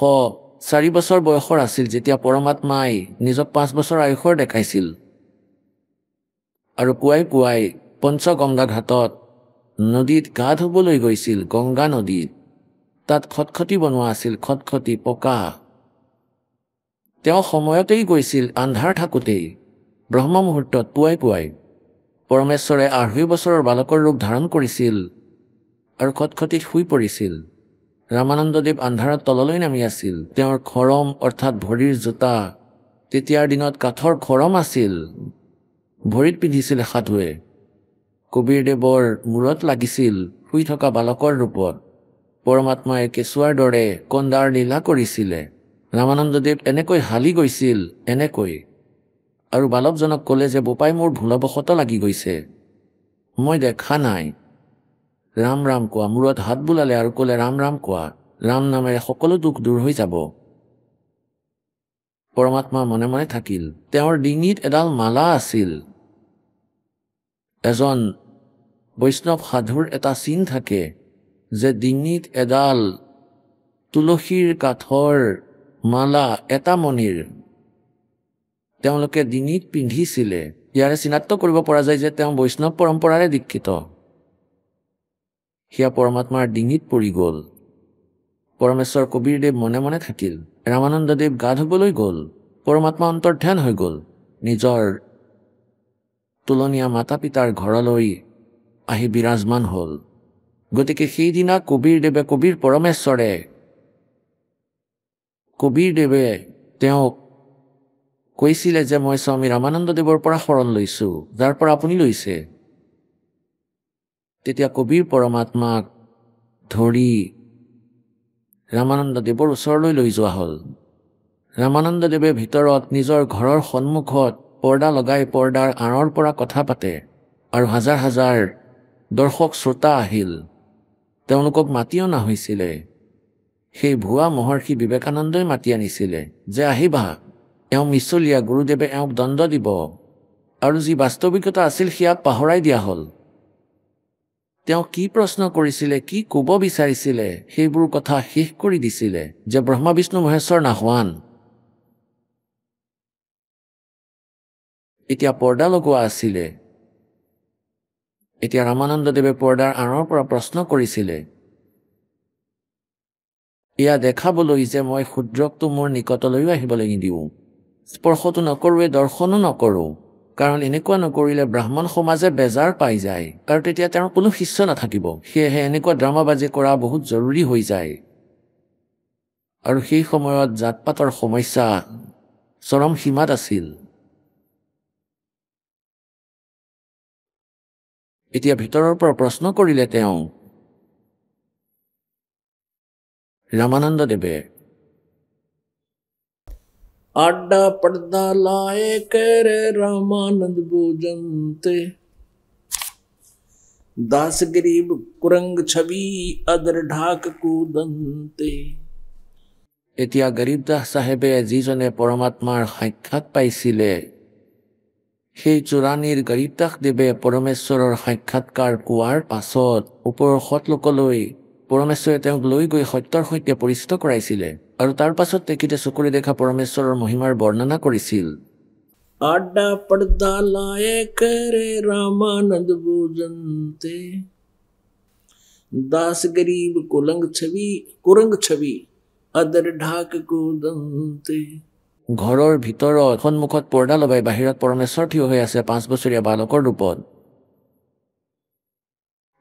চাৰি বছৰ বয়সৰ আছিল যেতিয়া পৰমাত্মাই নিজক পাঁচ বছৰ আয়ুসৰ দেখাইছিল আৰু পুৱাই পুৱাই পঞ্চগংগা ঘাটত নদীত গা ধুবলৈ গৈছিল গংগা নদীত তাত খটখটি বনোৱা আছিল খটখটি পকা তেওঁ সময়তেই গৈছিল আন্ধাৰ থাকোঁতেই ব্ৰহ্ম মুহূৰ্তত পুৱাই পুৱাই পৰমেশ্বৰে আঢ়ৈ বছৰৰ বালকৰ ৰূপ ধাৰণ কৰিছিল আৰু খটখটিত শুই পৰিছিল ৰামানন্দদেৱ আন্ধাৰত তললৈ নামি আছিল তেওঁৰ খৰম অৰ্থাৎ ভৰিৰ জোতা তেতিয়াৰ দিনত কাঠৰ খৰম আছিল ভৰিত পিন্ধিছিল সাধুৱে কবীৰদেৱৰ মূৰত লাগিছিল শুই থকা বালকৰ ৰূপত পৰমাত্মাই কেঁচুৱাৰ দৰে কন্দাৰ লীলা কৰিছিলে ৰামানন্দদেৱ এনেকৈ হালি গৈছিল এনেকৈ আৰু বালকজনক ক'লে যে বোপাই মোৰ ভুলবশতঃ লাগি গৈছে মই দেখা নাই ৰাম ৰাম কোৱা মূৰত হাত বোলালে আৰু ক'লে ৰাম ৰাম কোৱা ৰাম নামেৰে সকলো দুখ দূৰ হৈ যাব পৰমাত্মা মনে মনে থাকিল তেওঁৰ ডিঙিত এডাল মালা আছিল এজন বৈষ্ণৱ সাধুৰ এটা চিন থাকে যে ডিঙিত এডাল তুলসীৰ কাঠৰ মালা এটা মণিৰ তেওঁলোকে ডিঙিত পিন্ধিছিলে ইয়াৰে চিনাক্ত কৰিব পৰা যায় যে তেওঁ বৈষ্ণৱ পৰম্পৰাৰে দীক্ষিত সেয়া পৰমাত্মাৰ ডিঙিত পৰি গ'ল পৰমেশ্বৰ কবিৰদেৱ মনে মনে থাকিল ৰামানন্দদেৱ গা ধুবলৈ গ'ল পৰমাত্মা অন্তৰ্ধান হৈ গ'ল নিজৰ তুলনীয়া মাতা পিতাৰ ঘৰলৈ আহি বিৰাজমান হ'ল গতিকে সেইদিনা কবিৰদেৱে কবিৰ পৰমেশ্বৰে কবিৰদেৱে তেওঁক কৈছিলে যে মই স্বামী ৰামানন্দ দেৱৰ পৰা শৰণ লৈছো যাৰ পৰা আপুনি লৈছে তেতিয়া কবিৰ পৰমাত্মাক ধৰি ৰামানন্দ দেৱৰ ওচৰলৈ লৈ যোৱা হ'ল ৰামানন্দ দেৱে ভিতৰত নিজৰ ঘৰৰ সন্মুখত পৰ্দা লগাই পৰ্দাৰ আঁৰৰ পৰা কথা পাতে আৰু হাজাৰ হাজাৰ দৰ্শক শ্ৰোতা আহিল তেওঁলোকক মাতি অনা হৈছিলে সেই ভুৱা মহৰ্ষি বিবেকানন্দই মাতি আনিছিলে যে আহিবা এওঁ মিছলীয়া গুৰুদেৱে এওঁক দণ্ড দিব আৰু যি বাস্তৱিকতা আছিল সেয়া পাহৰাই দিয়া হ'ল তেওঁ কি প্ৰশ্ন কৰিছিলে কি ক'ব বিচাৰিছিলে সেইবোৰ কথা শেষ কৰি দিছিলে যে ব্ৰহ্মা বিষ্ণু মহেশ্বৰ নাহোৱান এতিয়া পৰ্দা লগোৱা আছিলে এতিয়া ৰামানন্দদেৱে পৰ্দাৰ আঁৰৰ পৰা প্ৰশ্ন কৰিছিলে এয়া দেখাবলৈ যে মই ক্ষুদ্ৰকটো মোৰ নিকটলৈও আহিবলৈ নিদিওঁ স্পৰ্শটো নকৰোৱে দৰ্শনো নকৰোঁ কাৰণ এনেকুৱা নকৰিলে ব্ৰাহ্মণ সমাজে বেজাৰ পাই যায় আৰু তেতিয়া তেওঁৰ কোনো শিষ্য নাথাকিব সেয়েহে এনেকুৱা ড্ৰামাবাজি কৰা বহুত জৰুৰী হৈ যায় আৰু সেই সময়ত জাত পাতৰ সমস্যা চৰম সীমাত আছিল এতিয়া ভিতৰৰ পৰা প্ৰশ্ন কৰিলে তেওঁ ৰামানন্দ দেৱে ਆਡਾ ਪੜਦਾ ਲਾਏ ਕਰ ਰਾਮਾਨੰਦ ਬੂਜੰਤੇ ਦਾਸ ਗਰੀਬ ਕੁਰੰਗ ਛਵੀ ਅਦਰ ਢਾਕ ਕੂਦੰਤੇ ਇਤਿਆ ਗਰੀਬ ਦਾ ਸਾਹਿਬ ਅਜੀਜ਼ਨੇ ਪਰਮਾਤਮਾਰ ਹੈਕਤ ਪਾਈਸੀਲੇ সেই চোৰাণীৰ গৰীব দাস দেৱে পৰমেশ্বৰৰ সাক্ষাৎকাৰ কোৱাৰ পাছত ওপৰৰ সৎলোকলৈ পৰমেশ্বৰে তেওঁক লৈ গৈ সত্যৰ সৈতে পৰিচিত কৰাইছিলে আৰু তাৰ পাছত তেখেতে চকুৰে দেখা পৰমেশ্বৰৰ মহিমাৰ বৰ্ণনা কৰিছিল ঘৰৰ ভিতৰত সন্মুখত পৰ্দা লগাই বাহিৰত পৰমেশ্বৰ থিয় হৈ আছে পাঁচ বছৰীয়া বালকৰ ৰূপত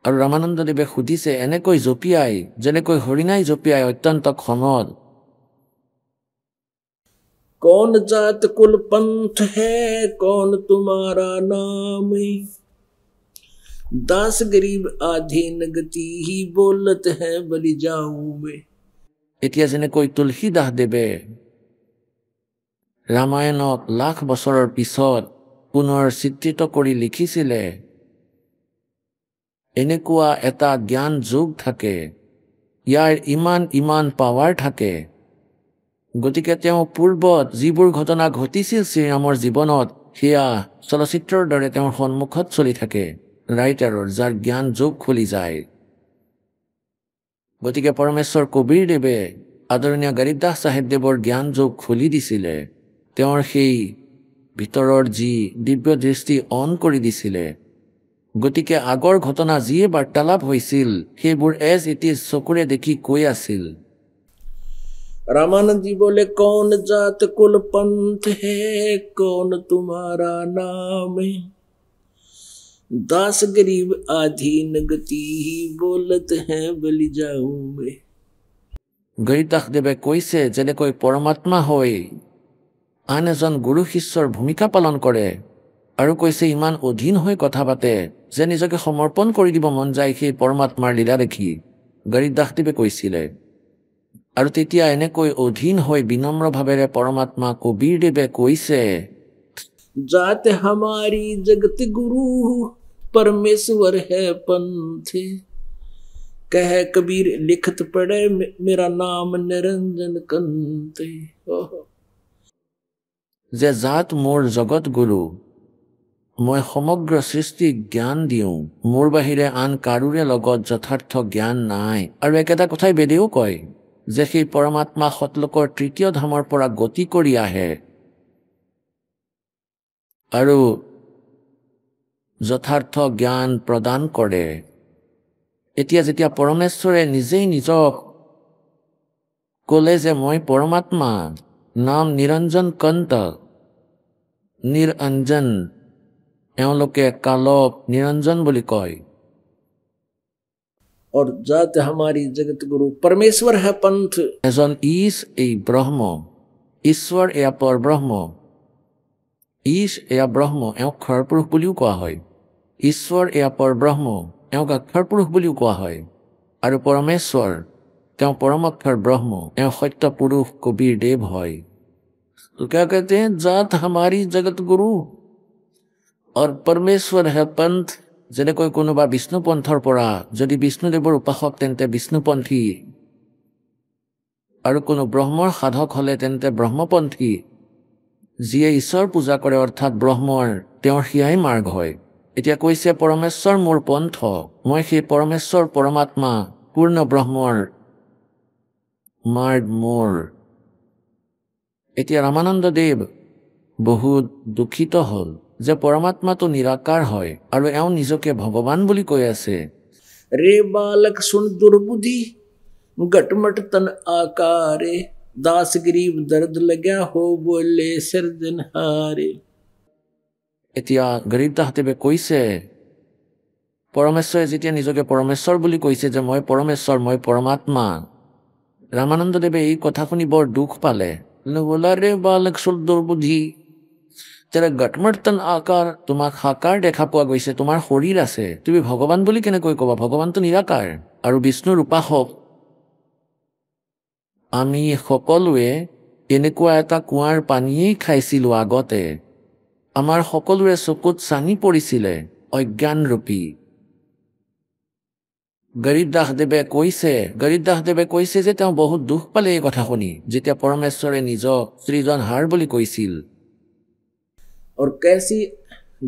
আৰু ৰামানন্দ দেৱে সুধিছে এনেকৈ জঁপিয়াই যেনেকৈ হৰিণাই জঁপিয়াই অত্যন্ত খঙত कौन जात कुल पंथ है कौन तुम्हारा नाम है दास गरीब आधी नगति ही बोलत है बलि जाऊ में इतिहास ने कोई तुलसी दाह देबे ৰামায়ণত লাখ বছৰৰ পিছত পুনৰ চিত্ৰিত কৰি লিখিছিলে এনেকুৱা এটা জ্ঞান যুগ থাকে ইয়াৰ ইমান ইমান পাৱাৰ থাকে গতিকে তেওঁ পূৰ্বত যিবোৰ ঘটনা ঘটিছিল শ্ৰীৰামৰ জীৱনত সেয়া চলচ্চিত্ৰৰ দৰে তেওঁৰ সন্মুখত চলি থাকে ৰাইটাৰৰ যাৰ জ্ঞান যোগ খুলি যায় গতিকে পৰমেশ্বৰ কবিৰদেৱে আদৰণীয় গৰীব দাস চাহেবদেৱৰ জ্ঞান যোগ খুলি দিছিলে তেওঁৰ সেই ভিতৰৰ যি দিব্য দৃষ্টি অন কৰি দিছিলে গতিকে আগৰ ঘটনা যিয়ে বাৰ্তালাপ হৈছিল সেইবোৰ এজ ইট ইজ চকুৰে দেখি কৈ আছিল रमन जी बोले कौन जात कुल पंथ है कौन तुम्हारा नाम है दास गरीब आधीन गति ही बोलत है बलि जाऊ में गई तख देवे कोई से जने कोई परमात्मा हो আন এজন গুৰু শিষ্যৰ ভূমিকা পালন কৰে আৰু কৈছে ইমান অধীন হৈ কথা পাতে যে নিজকে সমৰ্পণ কৰি দিব মন যায় সেই পৰমাত্মাৰ লীলা দেখি গৰীব কৈছিলে আৰু তেতিয়া এনেকৈ অধীন হৈ বিনম্ৰভাৱেৰে পৰমাত্মা কবিৰদেৱে কৈছে যাতে হামাৰী জগত গুৰু পৰমেশ্বৰ হে পন্থ কহে কবিৰ লিখত পঢ়ে মেৰা নাম নিৰঞ্জন কন্তে যে জাত মোৰ জগত গুৰু মই সমগ্ৰ সৃষ্টিক জ্ঞান দিওঁ মোৰ বাহিৰে আন কাৰোৰে লগত যথাৰ্থ জ্ঞান নাই আৰু একেটা কথাই বেদেও কয় যে সেই পৰমাত্মা শতলোকৰ তৃতীয় ধামৰ পৰা গতি কৰি আহে আৰু যথাৰ্থ জ্ঞান প্ৰদান কৰে এতিয়া যেতিয়া পৰমেশ্বৰে নিজেই নিজক ক'লে যে মই পৰমাত্মা নাম নিৰঞ্জন কন্ত নিৰঞ্জন এওঁলোকে কালক নিৰঞ্জন বুলি কয় और जात हमारी जगत गुरु परमेश्वर है पंथ एज ऑन ईस ए ब्रह्म ईश्वर या पर ब्रह्म ईश या ब्रह्म एवं खरपुरुष बुलियो कहा है ईश्वर या पर ब्रह्म एवं का पुरुष बुलियो कहा है और परमेश्वर तेव परम अक्षर ब्रह्म एवं सत्य पुरुष कबीर देव है तो क्या कहते हैं जात हमारी जगत गुरु और परमेश्वर है पंथ যেনেকৈ কোনোবা বিষ্ণুপন্থৰ পৰা যদি বিষ্ণুদেৱৰ উপাসক তেন্তে বিষ্ণুপন্থী আৰু কোনো ব্ৰহ্মৰ সাধক হ'লে তেন্তে ব্ৰহ্মপন্থী যিয়ে ঈশ্বৰ পূজা কৰে অৰ্থাৎ ব্ৰহ্মৰ তেওঁৰ সেয়াই মাৰ্গ হয় এতিয়া কৈছে পৰমেশ্বৰ মোৰ পন্থ মই সেই পৰমেশ্বৰ পৰমাত্মা পূৰ্ণ ব্ৰহ্মৰ মাৰ্গ মোৰ এতিয়া ৰামানন্দদেৱ বহুত দুখিত হ'ল যে পৰমাত্মাটো নিৰাকাৰ হয় আৰু এওঁ নিজকে ভগৱান বুলি কৈ আছে ৰে বালক চোন দুৰ্বুদ্ধি গটমট তন আকাৰে দাস গৰীব দৰ্দ লগা হ বোলে সৰজন হাৰে এতিয়া গৰীব দাহতেৱে কৈছে পৰমেশ্বৰে যেতিয়া নিজকে পৰমেশ্বৰ বুলি কৈছে যে মই পৰমেশ্বৰ মই পৰমাত্মা ৰামানন্দদেৱে এই কথা শুনি বৰ দুখ পালে বোলা ৰে বালক চোন দুৰ্বুদ্ধি তেনে গটমৰ্তন আকাৰ তোমাক সাকাৰ দেখা পোৱা গৈছে তোমাৰ শৰীৰ আছে তুমি ভগৱান বুলি কেনেকৈ ক'বা ভগৱানটো নিৰাকাৰ আৰু বিষ্ণুৰ উপাসক আমি সকলোৱে এনেকুৱা এটা কুঁৱাৰ পানীয়েই খাইছিলোঁ আগতে আমাৰ সকলোৰে চকুত চাঙি পৰিছিলে অজ্ঞানৰূপী দাসদেৱে কৈছে গৰিদাসদেৱে কৈছে যে তেওঁ বহুত দুখ পালে এই কথা শুনি যেতিয়া পৰমেশ্বৰে নিজক সৃজন হাৰ বুলি কৈছিল और कैसी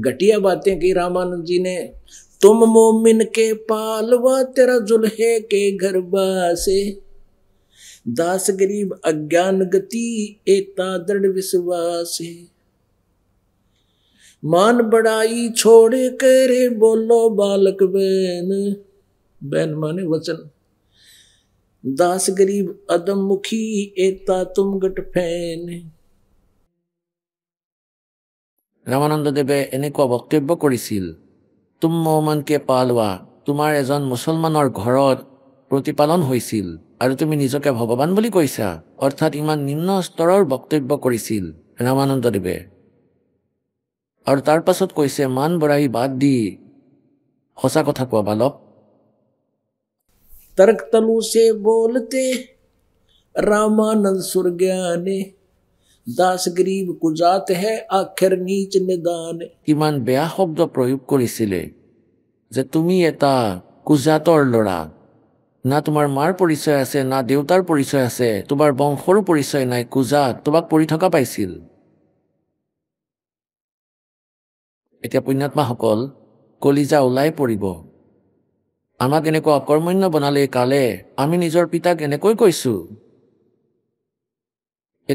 घटिया बातें की रामानंद जी ने तुम मोमिन के पालवा तेरा जुल्हे के गरबा से दास गरीब अज्ञान गति एकता दृढ़ विश्वास मान बड़ाई छोड़ करे बोलो बालक बहन बहन माने वचन दास गरीब अदम मुखी एकता तुम गट फैन ৰামানন্দদেৱে এনেকুৱা বক্তব্য কৰিছিল তুম মমনকে পালোৱা তোমাৰ এজন মুছলমানৰ ঘৰত প্ৰতিপালন হৈছিল আৰু তুমি নিজকে ভগৱান বুলি কৈছা অৰ্থাৎ ইমান নিম্ন স্তৰৰ বক্তব্য কৰিছিল ৰামানন্দদেৱে আৰু তাৰ পাছত কৈছে মান বৰাই বাদ দি সঁচা কথা কোৱা বালক তৰ্ক তনুছে বোলতে ৰামানন্দ স্বৰ্গীয়া দাস গ্ৰীব কুজাত হে আখেৰ নিচ নিদান কিমান বেয়া শব্দ প্ৰয়োগ কৰিছিলে যে তুমি এটা কুজাতৰ ল'ৰা না তোমাৰ মাৰ পৰিচয় আছে না দেউতাৰ পৰিচয় আছে তোমাৰ বংশৰো পৰিচয় নাই কুজাত তোমাক পৰি থকা পাইছিল এতিয়া পুণ্যাত্মাসকল কলিজা ওলাই পৰিব আমাক এনেকুৱা অকৰ্মণ্য বনালে কালে আমি নিজৰ পিতাক এনেকৈ কৈছোঁ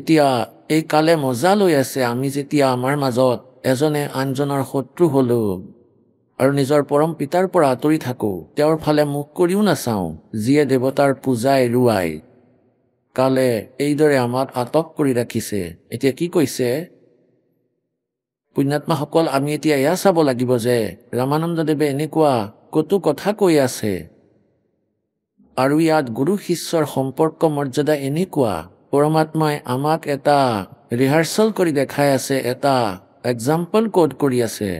এতিয়া এই কালে মজা লৈ আছে আমি যেতিয়া আমাৰ মাজত এজনে আনজনৰ শত্ৰু হ'লো আৰু নিজৰ পৰম পিতাৰ পৰা আঁতৰি থাকোঁ তেওঁৰ ফালে মুখ কৰিও নাচাওঁ যিয়ে দেৱতাৰ পূজাই এৰুৱাই কালে এইদৰে আমাক আটক কৰি ৰাখিছে এতিয়া কি কৈছে পুণ্যাত্মাসকল আমি এতিয়া এয়া চাব লাগিব যে ৰামানন্দদেৱে এনেকুৱা ক'তো কথা কৈ আছে আৰু ইয়াত গুৰু শিষ্যৰ সম্পৰ্ক মৰ্যাদা এনেকুৱা পরমাত্মায় আমাক এটা ৰিহাৰ্চেল কৰি দেখাই আছে এটা এক্সাম্পল ক'ড কৰি আছে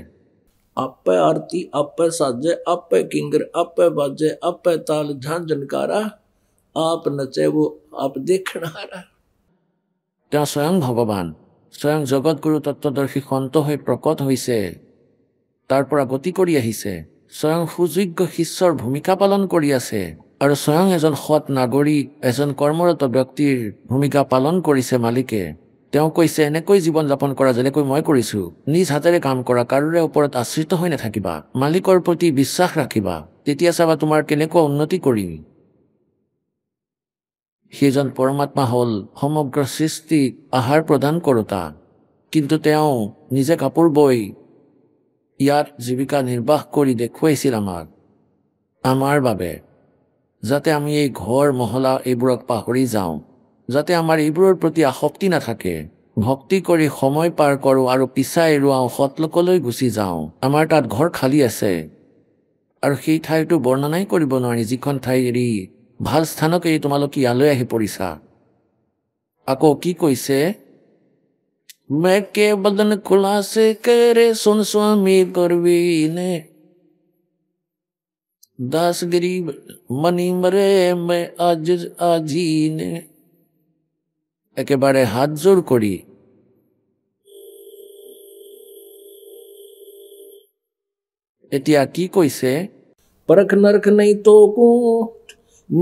আপে আৰতি আপে সাজে আপে কিংগৰ আপে বাজে আপে তাল ঝাঞ্ঝনকাৰা আপ নচে ও আপ দেখনাৰা তেওঁ স্বয়ং ভগৱান স্বয়ং জগতগুৰু তত্বদৰ্শী সন্ত হৈ প্ৰকট হৈছে তাৰ পৰা গতি কৰি আহিছে স্বয়ং সুযোগ্য শিষ্যৰ ভূমিকা পালন কৰি আছে আৰু স্বয়ং এজন সৎ নাগৰিক এজন কৰ্মৰত ব্যক্তিৰ ভূমিকা পালন কৰিছে মালিকে তেওঁ কৈছে এনেকৈ জীৱন যাপন কৰা যেনেকৈ মই কৰিছো নিজ হাতেৰে কাম কৰা কাৰোৰে ওপৰত আশ্ৰিত হৈ নাথাকিবা মালিকৰ প্ৰতি বিশ্বাস ৰাখিবা তেতিয়া চাবা তোমাৰ কেনেকুৱা উন্নতি কৰিম সেইজন পৰমাত্মা হ'ল সমগ্ৰ সৃষ্টিক আহাৰ প্ৰদান কৰোতা কিন্তু তেওঁ নিজে কাপোৰ বৈ ইয়াত জীৱিকা নিৰ্বাহ কৰি দেখুৱাইছিল আমাক আমাৰ বাবে যাতে আমি এই ঘৰ মহলা এইবোৰক পাহৰি যাওঁ যাতে আমাৰ এইবোৰৰ প্ৰতি আসক্তি নাথাকে ভক্তি কৰি সময় পাৰ কৰোঁ আৰু পিছাই এৰুৱাওঁ সতলোকলৈ গুচি যাওঁ আমাৰ তাত ঘৰ খালী আছে আৰু সেই ঠাইটো বৰ্ণনাই কৰিব নোৱাৰি যিখন ঠাই এৰি ভাল স্থানক এৰি তোমালোক ইয়ালৈ আহি পৰিছা আকৌ কি কৈছে মে বদন খোলা চে কে ৰে চোন স্বামী কৰবি নে ਦਾਸ ਗਰੀਬ ਮਨੀ ਮਰੇ ਮੈਂ ਅੱਜ ਆਜੀਨ একেবারে হাত জোর করি এতিয়া কি কৈছে পরখ নরখ নেই তো কোট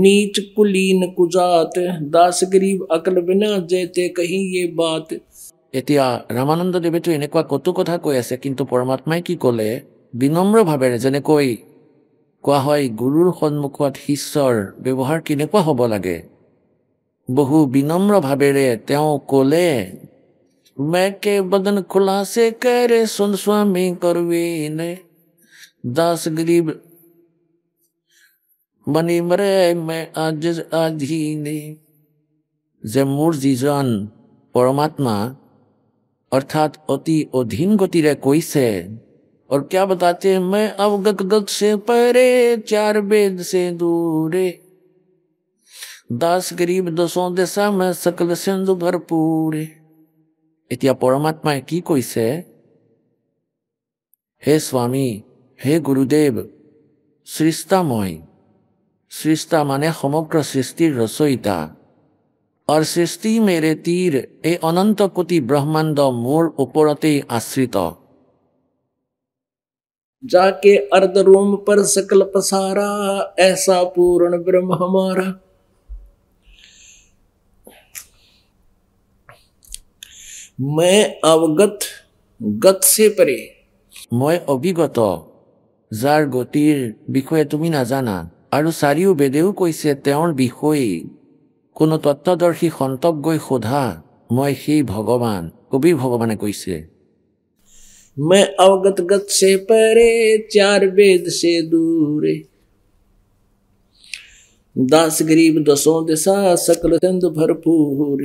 नीच कुलीन कुजात দাস গরিব আকল বিনা যেতে কহি ये बात এতিয়া ৰামানন্দ দেৱেতো এনেকুৱা কত কথা কৈ আছে কিন্তু পৰমাত্মাই কি ক'লে বিনম্ৰভাৱেৰে যেনেকৈ কোৱা হয় গুৰুৰ সন্মুখত শিষ্যৰ ব্যৱহাৰ কেনেকুৱা হ'ব লাগে বহু বিনম্ৰভাৱেৰে তেওঁ ক'লে যে মোৰ যিজন পৰমাত্মা অৰ্থাৎ অতি অধীন গতিৰে কৈছে और क्या बताते हैं मैं अवगत गत से परे चार वेद से दूरे दास गरीब दसों दशा में सकल सिंधु भरपूर इतिया परमात्मा की कोई से हे स्वामी हे गुरुदेव सृष्टामय सृष्टा माने समग्र सृष्टि रसोईता और सृष्टि मेरे तीर ए अनंत कोटि ब्रह्मांड मोर ऊपरते आश्रित जाके अर्ध रोम पर सकल पसारा ऐसा पूर्ण ब्रह्म हमारा मैं अवगत गत से परे মই অভিগত যাৰ গতিৰ বিষয়ে তুমি নাজানা আৰু চাৰিও বেদেও কৈছে তেওঁৰ বিষয়ে কোনো তত্বদৰ্শী সন্তক গৈ সোধা মই সেই ভগৱান কবি ভগৱানে কৈছে मैं अवगत गत से परे चार वेद से दूर दास गरीब दसों दिशा सकल चंद भरपूर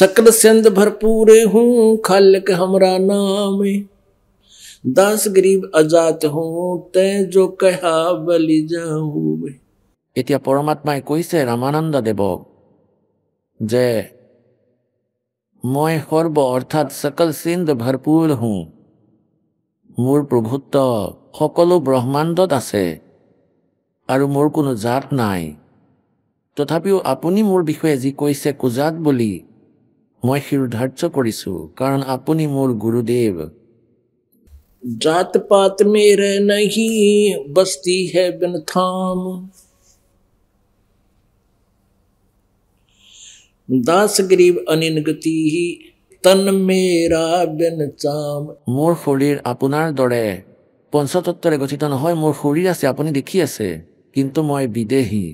सकल सिंध भरपूर हूँ खालक हमरा नाम दास गरीब अजात हूँ ते जो कहा बलि जाऊँ परमात्मा পৰমাত্মাই কৈছে ৰামানন্দ দেৱক যে মই সৰ্ব অৰ্থাৎ চকল চিন্দ ভৰপূৰ হওঁ মোৰ প্ৰভুত্ব সকলো ব্ৰহ্মাণ্ডত আছে আৰু মোৰ কোনো জাত নাই তথাপিও আপুনি মোৰ বিষয়ে যি কৈছে কুজাত বুলি মই শিৰোধাৰ্য কৰিছো কাৰণ আপুনি মোৰ গুৰুদেৱ জাত পাত মেৰে নহী বস্তি হে বিন থাম दास गरीब अनिनगति ही तन मेरा बिन चाम मोर शरीर আপোনাৰ দৰে পঞ্চতত্ত্বৰে গঠিত নহয় মোৰ শৰীৰ আছে আপুনি দেখি আছে কিন্তু মই বিদেহী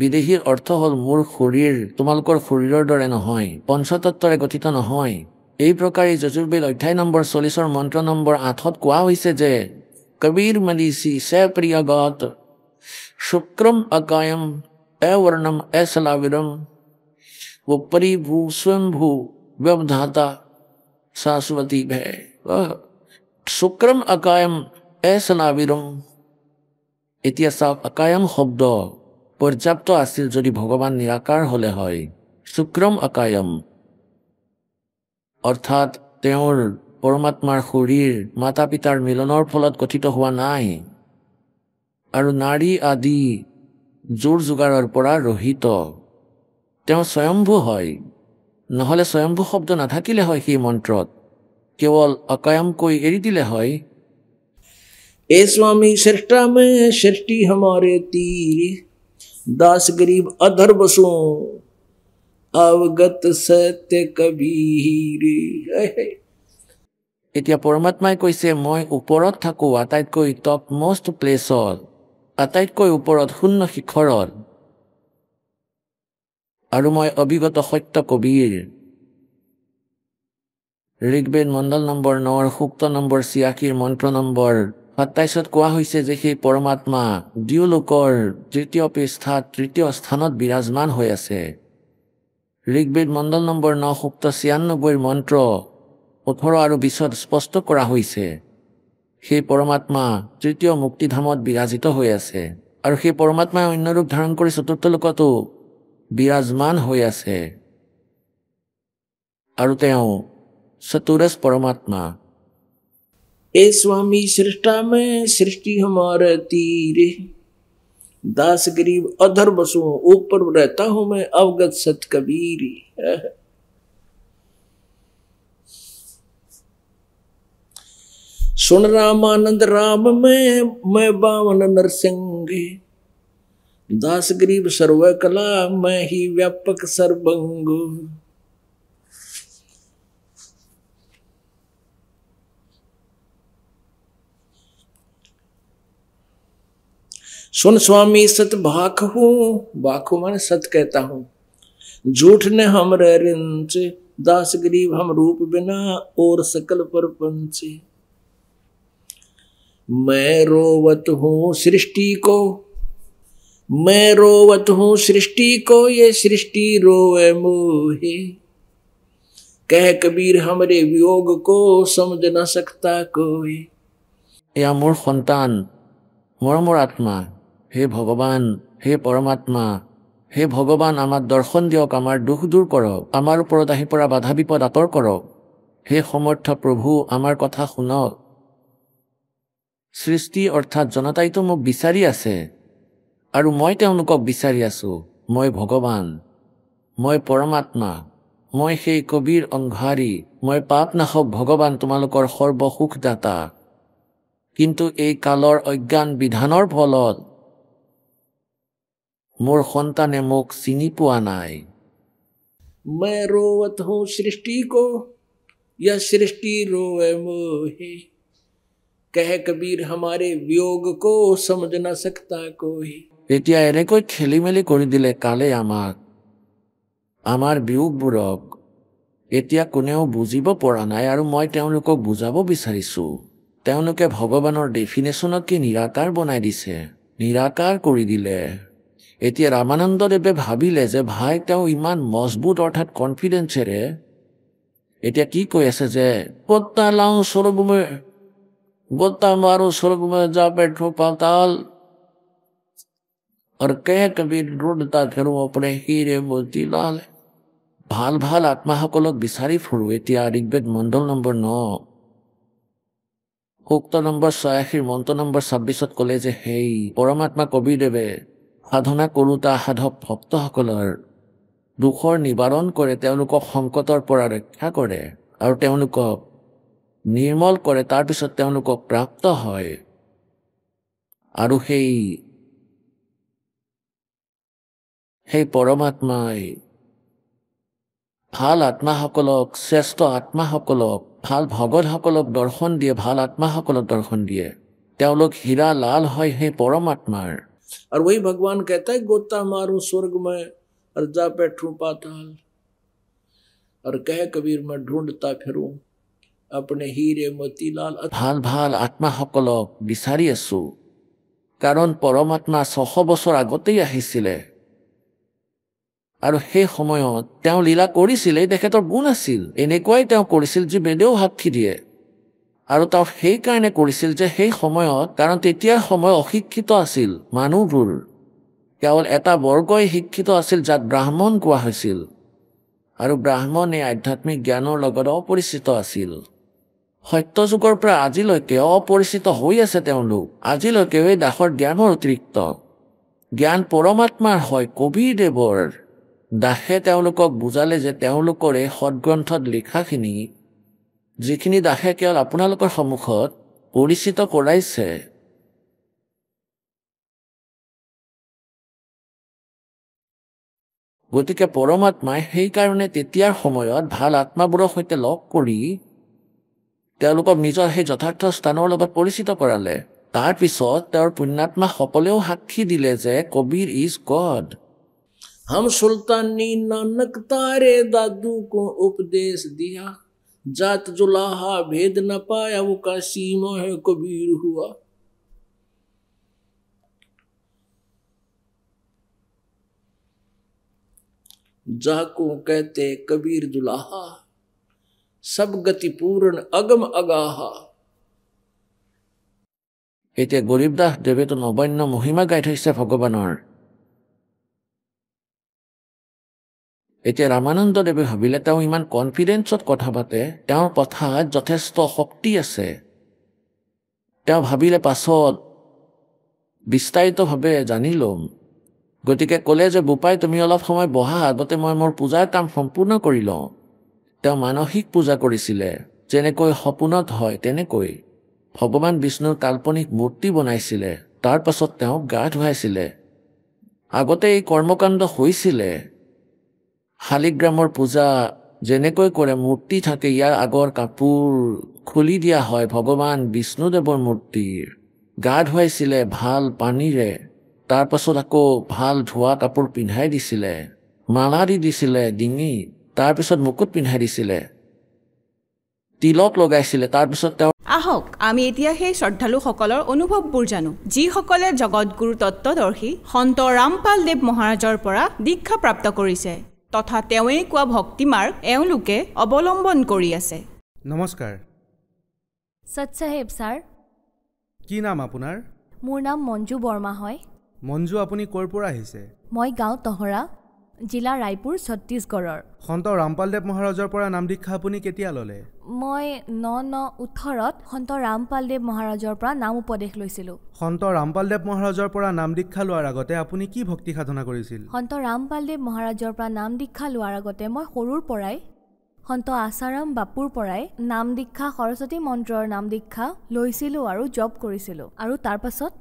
বিদেহীৰ অৰ্থ হ'ল মোৰ শৰীৰ তোমালোকৰ শৰীৰৰ দৰে নহয় পঞ্চতত্ত্বৰে গঠিত নহয় এই প্ৰকাৰে যজুৰবিল অধ্যায় নম্বৰ চল্লিছৰ মন্ত্ৰ নম্বৰ আঠত কোৱা হৈছে যে কবীৰ মলিচি চে প্ৰিয়গত শুক্ৰম অকায়ম এ বৰ্ণম এ শলাবিৰম वो परिभू स्वयंभू व्यवधाता शाश्वती भय वह शुक्रम अकायम ऐसा अकायम शब्द পৰ্যাপ্ত আছিল যদি ভগৱান নিৰাকাৰ হ'লে হয় শুক্ৰম অকায়ম অৰ্থাৎ তেওঁৰ পৰমাত্মাৰ শৰীৰ মাতা পিতাৰ মিলনৰ ফলত গঠিত হোৱা নাই আৰু নাৰী আদি যোৰ যোগাৰৰ পৰা ৰহিত তেওঁ স্বয়ম্ভূ হয় নহ'লে স্বয়ম্ভু শব্দ নাথাকিলে হয় সেই মন্ত্ৰত কেৱল অকায়মকৈ এৰি দিলে হয় এ স্বামী শ্ৰেষ্ঠা মে হমাৰে তীৰ দাস গৰীব অধৰ্ব অৱগত সত্য কবিৰ এতিয়া পৰমাত্মাই কৈছে মই ওপৰত থাকোঁ আটাইতকৈ টপ মষ্ট প্লেচত আটাইতকৈ ওপৰত শূন্য শিখৰৰ আৰু মই অবিগত সত্য কবিৰ ঋগবেদ মণ্ডল নম্বৰ নৰ সুক্ত নম্বৰ ছিয়াশীৰ মন্ত্ৰ নম্বৰ সাতাইছত কোৱা হৈছে যে সেই পৰমাত্মা দুয়ো লোকৰ তৃতীয় পৃষ্ঠাত তৃতীয় স্থানত বিৰাজমান হৈ আছে ঋগবেদ মণ্ডল নম্বৰ ন সুক্ত ছিয়ানব্বৈৰ মন্ত্ৰ ওঠৰ আৰু বিশত স্পষ্ট কৰা হৈছে সেই পৰমাত্মা তৃতীয় মুক্তিধামত বিৰাজিত হৈ আছে আৰু সেই পৰমাত্মাই অন্য ৰূপ ধাৰণ কৰি চতুৰ্থ লোকতো विराजमान होया से अरुतेओ सतुरस परमात्मा ए स्वामी सृष्टा में सृष्टि हमारे तीर दास गरीब अधर बसु ऊपर रहता हूं मैं अवगत सत कबीर सुन रामानंद राम में मैं बावन नरसिंह दास गरीब सर्व कला मैं ही व्यापक सर्वंग सुन स्वामी सत भाख हूँ भाख मैं सत कहता हूं झूठ ने हम रिंच दास गरीब हम रूप बिना और सकल पर पंच मैं रोवत हूं सृष्टि को मैं रोवत हूं सृष्टि को ये सृष्टि रोवे मोहे कह कबीर हमरे वियोग को समझ न सकता कोई या मूर संतान मोर मोर आत्मा हे भगवान হে পৰমাত্মা হে ভগৱান আমাৰ দৰ্শন দিয়ক আমাৰ দুখ দূৰ কৰক আমাৰ ওপৰত আহি পৰা বাধা বিপদ আঁতৰ কৰক হে সমৰ্থ প্ৰভু আমাৰ কথা শুনক সৃষ্টি অৰ্থাৎ জনতাইতো মোক বিচাৰি আছে আৰু মই তেওঁলোকক বিচাৰি আছো মই ভগৱান মই পৰমাত্মা মই সেই কবিৰ অংহাৰী মই পাপনাশক ভগৱান তোমালোকৰ সৰ্বসুখদাতা কিন্তু এই কালৰ অজ্ঞান বিধানৰ ফলত মোৰ সন্তানে মোক চিনি পোৱা নাই মই ৰোৱত হওঁ বিয়োগ কো সমজ না কোহি এতিয়া এনেকৈ খেলিমেলি কৰি দিলে কালে আমাক আমাৰ বিয়োগবোৰক এতিয়া কোনেও বুজিব পৰা নাই আৰু মই তেওঁলোকক বুজাব বিচাৰিছোঁ তেওঁলোকে ভগৱানৰ কি নিৰাকাৰ বনাই দিছে নিৰাকাৰ কৰি দিলে এতিয়া ৰামানন্দদেৱে ভাবিলে যে ভাই তেওঁ ইমান মজবুত অৰ্থাৎ কনফিডেঞ্চেৰে এতিয়া কি কৈ আছে যে বত্তা লাওঁ স্বৰূপমে বত্তা মাৰো স্বৰূপমে যা পেট্ৰ পাতাল और कह कभी ढूंढता फिर अपने हीरे मोती लाल भाल भाल आत्मा को लोग बिसारी फुड़वे तिया ऋग्वेद मंडल नंबर नौ উক্ত নম্বৰ ছয়াশীৰ মন্ত্ৰ নম্বৰ ছাব্বিছত ক'লে যে হেই পৰমাত্মা কবিদেৱে সাধনা কৰোতা সাধক ভক্তসকলৰ দুখৰ নিবাৰণ কৰে তেওঁলোকক সংকটৰ পৰা ৰক্ষা কৰে আৰু তেওঁলোকক নিৰ্মল কৰে তাৰপিছত তেওঁলোকক প্ৰাপ্ত হয় আৰু সেই সেই পৰমাত্মাই ভাল আত্মাসকলক শ্ৰেষ্ঠ আত্মাসকলক ভাল ভগতসকলক দৰ্শন দিয়ে ভাল আত্মাসকলক দৰ্শন দিয়ে তেওঁলোক হীৰা লাল হয় সেই পৰমাত্মাৰ আৰু ওই ভগৱান কেতাই গোটা মাৰো স্বৰ্গময় আৰু যা পেঠো পাতাল আৰু কহে কবিৰ মই ঢুণ্ডতা ফেৰো আপুনি হীৰে মতি লাল ভাল ভাল আত্মাসকলক বিচাৰি আছো কাৰণ পৰমাত্মা ছশ বছৰ আগতেই আহিছিলে আৰু সেই সময়ত তেওঁ লীলা কৰিছিলেই তেখেতৰ গুণ আছিল এনেকুৱাই তেওঁ কৰিছিল যি বেদেও সাক্ষী দিয়ে আৰু তেওঁ সেইকাৰণে কৰিছিল যে সেই সময়ত কাৰণ তেতিয়াৰ সময় অশিক্ষিত আছিল মানুহবোৰ কেৱল এটা বৰ্গই শিক্ষিত আছিল যাক ব্ৰাহ্মণ কোৱা হৈছিল আৰু ব্ৰাহ্মণ এই আধ্যাত্মিক জ্ঞানৰ লগত অপৰিচিত আছিল সত্য যুগৰ পৰা আজিলৈকে অপৰিচিত হৈ আছে তেওঁলোক আজিলৈকেও এই দাসৰ জ্ঞানৰ অতিৰিক্ত জ্ঞান পৰমাত্মাৰ হয় কবিৰ দেৱৰ দাসে তেওঁলোকক বুজালে যে তেওঁলোকৰ এই সদগ্ৰন্থত লিখাখিনি যিখিনি দাসে কেৱল আপোনালোকৰ সন্মুখত পৰিচিত কৰাইছে গতিকে পৰমাত্মাই সেইকাৰণে তেতিয়াৰ সময়ত ভাল আত্মাবোৰৰ সৈতে লগ কৰি তেওঁলোকক নিজৰ সেই যথাৰ্থ স্থানৰ লগত পৰিচিত কৰালে তাৰপিছত তেওঁৰ পুণ্যাত্মা সকলেও সাক্ষী দিলে যে কবিৰ ইজ গড हम सुल्तानी नानक तारे दादू को उपदेश दिया जात जुलाहा भेद न पाया वो काशी मोह कबीर हुआ जाको कहते कबीर जुलाहा सब गति पूर्ण अगम अगाहा এতিয়া গৰীব দাস দেৱে নবান্য মহিমা গাই থৈছে ভগৱানৰ এতিয়া ৰামানন্দদেৱে ভাবিলে তেওঁ ইমান কনফিডেঞ্চত কথা পাতে তেওঁৰ কথাত যথেষ্ট শক্তি আছে তেওঁ ভাবিলে পাছত বিস্তাৰিতভাৱে জানি ল'ম গতিকে ক'লে যে বোপাই তুমি অলপ সময় বহা আগতে মই মোৰ পূজাৰ কাম সম্পূৰ্ণ কৰি লওঁ তেওঁ মানসিক পূজা কৰিছিলে যেনেকৈ সপোনত হয় তেনেকৈ ভগৱান বিষ্ণুৰ কাল্পনিক মূৰ্তি বনাইছিলে তাৰ পাছত তেওঁক গা ধুৱাইছিলে আগতে এই কৰ্মকাণ্ড হৈছিলে শালিগ্ৰামৰ পূজা যেনেকৈ কৰে মূৰ্তি থাকে ইয়াৰ আগৰ কাপোৰ খুলি দিয়া হয় ভগৱান বিষ্ণুদেৱৰ মূৰ্তিৰ গা ধুৱাইছিলে ভাল পানীৰে তাৰ পাছত আকৌ ভাল ধোৱা কাপোৰ পিন্ধাই দিছিলে মালা দি দিছিলে ডিঙি তাৰপিছত মুকুত পিন্ধাই দিছিলে তিলক লগাইছিলে তাৰপিছত তেওঁ আহক আমি এতিয়া সেই শ্ৰদ্ধালুসকলৰ অনুভৱবোৰ জানো যিসকলে জগতগুৰু তত্বদৰ্শী সন্ত ৰামপাল দেৱ মহাৰাজৰ পৰা দীক্ষা প্ৰাপ্ত কৰিছে তথা তেওঁৱেই কোৱা ভক্তিমাৰ্গ এওঁলোকে অৱলম্বন কৰি আছে নমস্কাৰ সৎসাহেব ছাৰ কি নাম আপোনাৰ মোৰ নাম মঞ্জু বৰ্মা হয় মঞ্জু আপুনি ক'ৰ পৰা আহিছে মই গাঁও তহৰা জিলা ৰায়পুৰ ছত্তীশগড়ৰ সন্ত ৰামপাল দেৱ মহাৰাজৰ পৰা নাম দীক্ষা আপুনি কেতিয়া ল'লে মই ন ন ওঠৰত সন্ত ৰামপাল দেৱ মহাৰাজৰ পৰা নাম উপদেশ লৈছিলো সন্ত ৰামপাল দেৱ মহাৰাজৰ পৰা নাম দীক্ষা লোৱাৰ আগতে আপুনি কি ভক্তি সাধনা কৰিছিল সন্ত ৰামপাল দেৱ মহাৰাজৰ পৰা নাম দীক্ষা লোৱাৰ আগতে মই সৰুৰ পৰাই সন্ত আচাৰাম বাপুৰ পৰাই নাম দীক্ষা সৰস্বতী মন্ত্ৰৰ নাম দীক্ষা লৈছিলোঁ আৰু জপ কৰিছিলোঁ আৰু তাৰ পাছত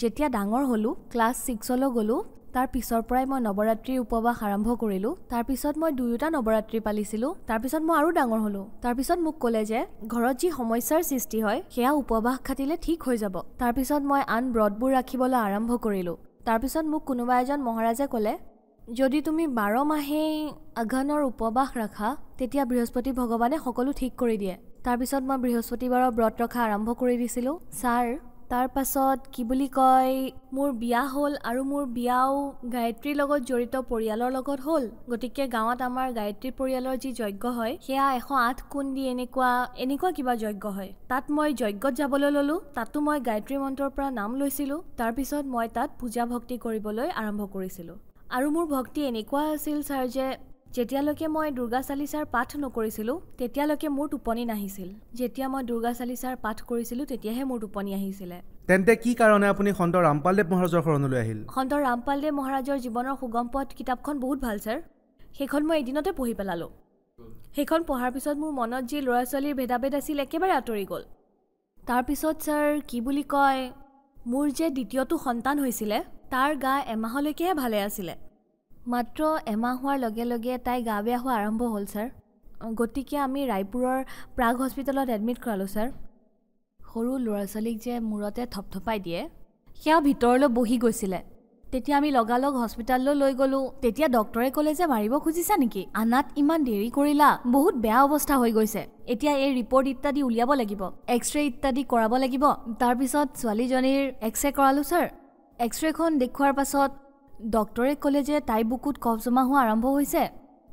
যেতিয়া ডাঙৰ হ'লোঁ ক্লাছ ছিক্সলৈ গ'লোঁ তাৰ পিছৰ পৰাই মই নৱৰাত্ৰিৰ উপবাস আৰম্ভ কৰিলোঁ তাৰপিছত মই দুয়োটা নৱৰাত্ৰি পালিছিলোঁ তাৰপিছত মই আৰু ডাঙৰ হ'লোঁ তাৰপিছত মোক ক'লে যে ঘৰত যি সমস্যাৰ সৃষ্টি হয় সেয়া উপবাস খাটিলে ঠিক হৈ যাব তাৰপিছত মই আন ব্ৰতবোৰ ৰাখিবলৈ আৰম্ভ কৰিলোঁ তাৰপিছত মোক কোনোবা এজন মহাৰাজে ক'লে যদি তুমি বাৰ মাহেই আঘানৰ উপবাস ৰাখা তেতিয়া বৃহস্পতি ভগৱানে সকলো ঠিক কৰি দিয়ে তাৰপিছত মই বৃহস্পতিবাৰৰ ব্ৰত ৰখা আৰম্ভ কৰি দিছিলোঁ ছাৰ তাৰ পাছত কি বুলি কয় মোৰ বিয়া হ'ল আৰু মোৰ বিয়াও গায়ত্ৰীৰ লগত জড়িত পৰিয়ালৰ লগত হ'ল গতিকে গাঁৱত আমাৰ গায়ত্ৰী পৰিয়ালৰ যি যজ্ঞ হয় সেয়া এশ আঠ কোন দি এনেকুৱা এনেকুৱা কিবা যজ্ঞ হয় তাত মই যজ্ঞত যাবলৈ ল'লোঁ তাতো মই গায়ত্ৰী মন্ত্ৰৰ পৰা নাম লৈছিলোঁ তাৰপিছত মই তাত পূজা ভক্তি কৰিবলৈ আৰম্ভ কৰিছিলোঁ আৰু মোৰ ভক্তি এনেকুৱা আছিল ছাৰ যে যেতিয়ালৈকে মই দুৰ্গা চালিচাৰ পাঠ নকৰিছিলোঁ তেতিয়ালৈকে মোৰ টোপনি নাহিছিল যেতিয়া মই দুৰ্গা চালিচাৰ পাঠ কৰিছিলোঁ তেতিয়াহে মোৰ টোপনি আহিছিলে তেন্তে কি কাৰণে আপুনি সন্ত ৰামপাল দেৱ মহাৰাজৰ শৰণলৈ আহিল সন্ত ৰামপাল দেৱ মহাৰাজৰ জীৱনৰ সুগম পথ কিতাপখন বহুত ভাল ছাৰ সেইখন মই এদিনতে পঢ়ি পেলালোঁ সেইখন পঢ়াৰ পিছত মোৰ মনত যি ল'ৰা ছোৱালীৰ ভেদাভেদ আছিল একেবাৰে আঁতৰি গ'ল তাৰপিছত ছাৰ কি বুলি কয় মোৰ যে দ্বিতীয়টো সন্তান হৈছিলে তাৰ গা এমাহলৈকেহে ভালে আছিলে মাত্ৰ এমাহ হোৱাৰ লগে লগে তাই গা বেয়া হোৱা আৰম্ভ হ'ল ছাৰ গতিকে আমি ৰায়পুৰৰ প্ৰাগ হস্পিটেলত এডমিট কৰালোঁ ছাৰ সৰু ল'ৰা ছোৱালীক যে মূৰতে থপথপাই দিয়ে সেয়া ভিতৰলৈ বহি গৈছিলে তেতিয়া আমি লগালগ হস্পিটেললৈ লৈ গ'লোঁ তেতিয়া ডক্তৰে ক'লে যে মাৰিব খুজিছা নেকি আনাত ইমান দেৰি কৰিলা বহুত বেয়া অৱস্থা হৈ গৈছে এতিয়া এই ৰিপৰ্ট ইত্যাদি উলিয়াব লাগিব এক্স ৰে ইত্যাদি কৰাব লাগিব তাৰপিছত ছোৱালীজনীৰ এক্স ৰে কৰালোঁ ছাৰ এক্স ৰেখন দেখুওৱাৰ পাছত ডক্টৰে ক'লে যে তাইৰ বুকুত কফ জমা হোৱা আৰম্ভ হৈছে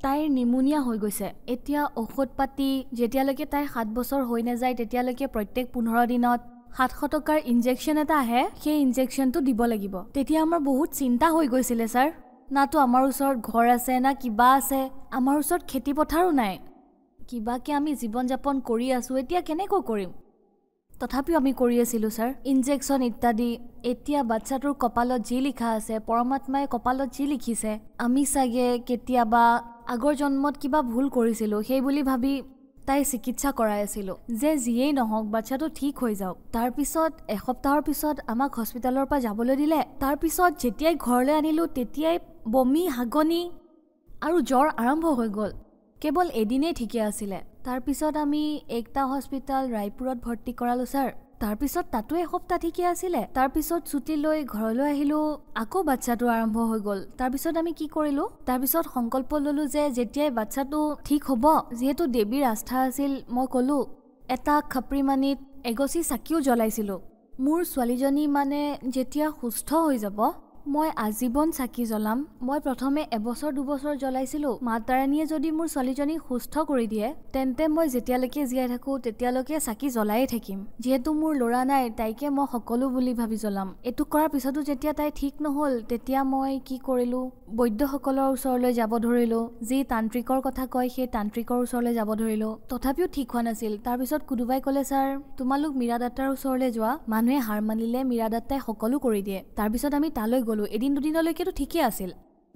তাইৰ নিমুনিয়া হৈ গৈছে এতিয়া ঔষধ পাতি যেতিয়ালৈকে তাই সাত বছৰ হৈ নাযায় তেতিয়ালৈকে প্ৰত্যেক পোন্ধৰ দিনত সাতশ টকাৰ ইনজেকশ্যন এটা আহে সেই ইনজেকশ্যনটো দিব লাগিব তেতিয়া আমাৰ বহুত চিন্তা হৈ গৈছিলে ছাৰ নাতো আমাৰ ওচৰত ঘৰ আছে না কিবা আছে আমাৰ ওচৰত খেতি পথাৰো নাই কিবাকে আমি জীৱন যাপন কৰি আছোঁ এতিয়া কেনেকৈ কৰিম তথাপিও আমি কৰি আছিলোঁ ছাৰ ইনজেকশ্যন ইত্যাদি এতিয়া বাচ্ছাটোৰ কপালত যি লিখা আছে পৰমাত্মাই কপালত যি লিখিছে আমি চাগে কেতিয়াবা আগৰ জন্মত কিবা ভুল কৰিছিলোঁ সেই বুলি ভাবি তাই চিকিৎসা কৰাই আছিলোঁ যে যিয়েই নহওক বাচ্ছাটো ঠিক হৈ যাওক তাৰপিছত এসপ্তাহৰ পিছত আমাক হস্পিটেলৰ পৰা যাবলৈ দিলে তাৰপিছত যেতিয়াই ঘৰলৈ আনিলোঁ তেতিয়াই বমি হাগনি আৰু জ্বৰ আৰম্ভ হৈ গ'ল কেৱল এদিনেই ঠিকে আছিলে তাৰপিছত আমি একতা হস্পিটেল ৰায়পুৰত ভৰ্তি কৰালোঁ ছাৰ তাৰপিছত তাতো এসপ্তাহ ঠিকে আছিলে তাৰপিছত ছুটি লৈ ঘৰলৈ আহিলোঁ আকৌ বাচ্ছাটো আৰম্ভ হৈ গ'ল তাৰপিছত আমি কি কৰিলোঁ তাৰপিছত সংকল্প ললোঁ যে যেতিয়াই বাচ্ছাটো ঠিক হ'ব যিহেতু দেৱীৰ আস্থা আছিল মই ক'লোঁ এটা খাপৰিমানিত এগচি চাকিও জ্বলাইছিলোঁ মোৰ ছোৱালীজনী মানে যেতিয়া সুস্থ হৈ যাব মই আজীৱন চাকি জ্বলাম মই প্ৰথমে এবছৰ দুবছৰ জ্বলাইছিলোঁ মাতাৰাণীয়ে যদি মোৰ ছোৱালীজনীক সুস্থ কৰি দিয়ে তেন্তে মই যেতিয়ালৈকে জীয়াই থাকোঁ তেতিয়ালৈকে চাকি জ্বলায়ে থাকিম যিহেতু মোৰ ল'ৰা নাই তাইকে মই সকলো বুলি ভাবি জ্বলাম এইটো কৰাৰ পিছতো যেতিয়া তাই ঠিক নহ'ল তেতিয়া মই কি কৰিলোঁ বৈদ্যসকলৰ ওচৰলৈ যাব ধৰিলোঁ যি তান্ত্ৰিকৰ কথা কয় সেই তান্ত্ৰিকৰ ওচৰলৈ যাব ধৰিলোঁ তথাপিও ঠিক হোৱা নাছিল তাৰপিছত কোনোবাই ক'লে ছাৰ তোমালোক মীৰা দাতাৰ ওচৰলৈ যোৱা মানুহে হাৰ মানিলে মীৰাদাতাই সকলো কৰি দিয়ে তাৰপিছত আমি তালৈ গ'লোঁ এদিন দুদিনলৈকেতো ঠিকেই আছিল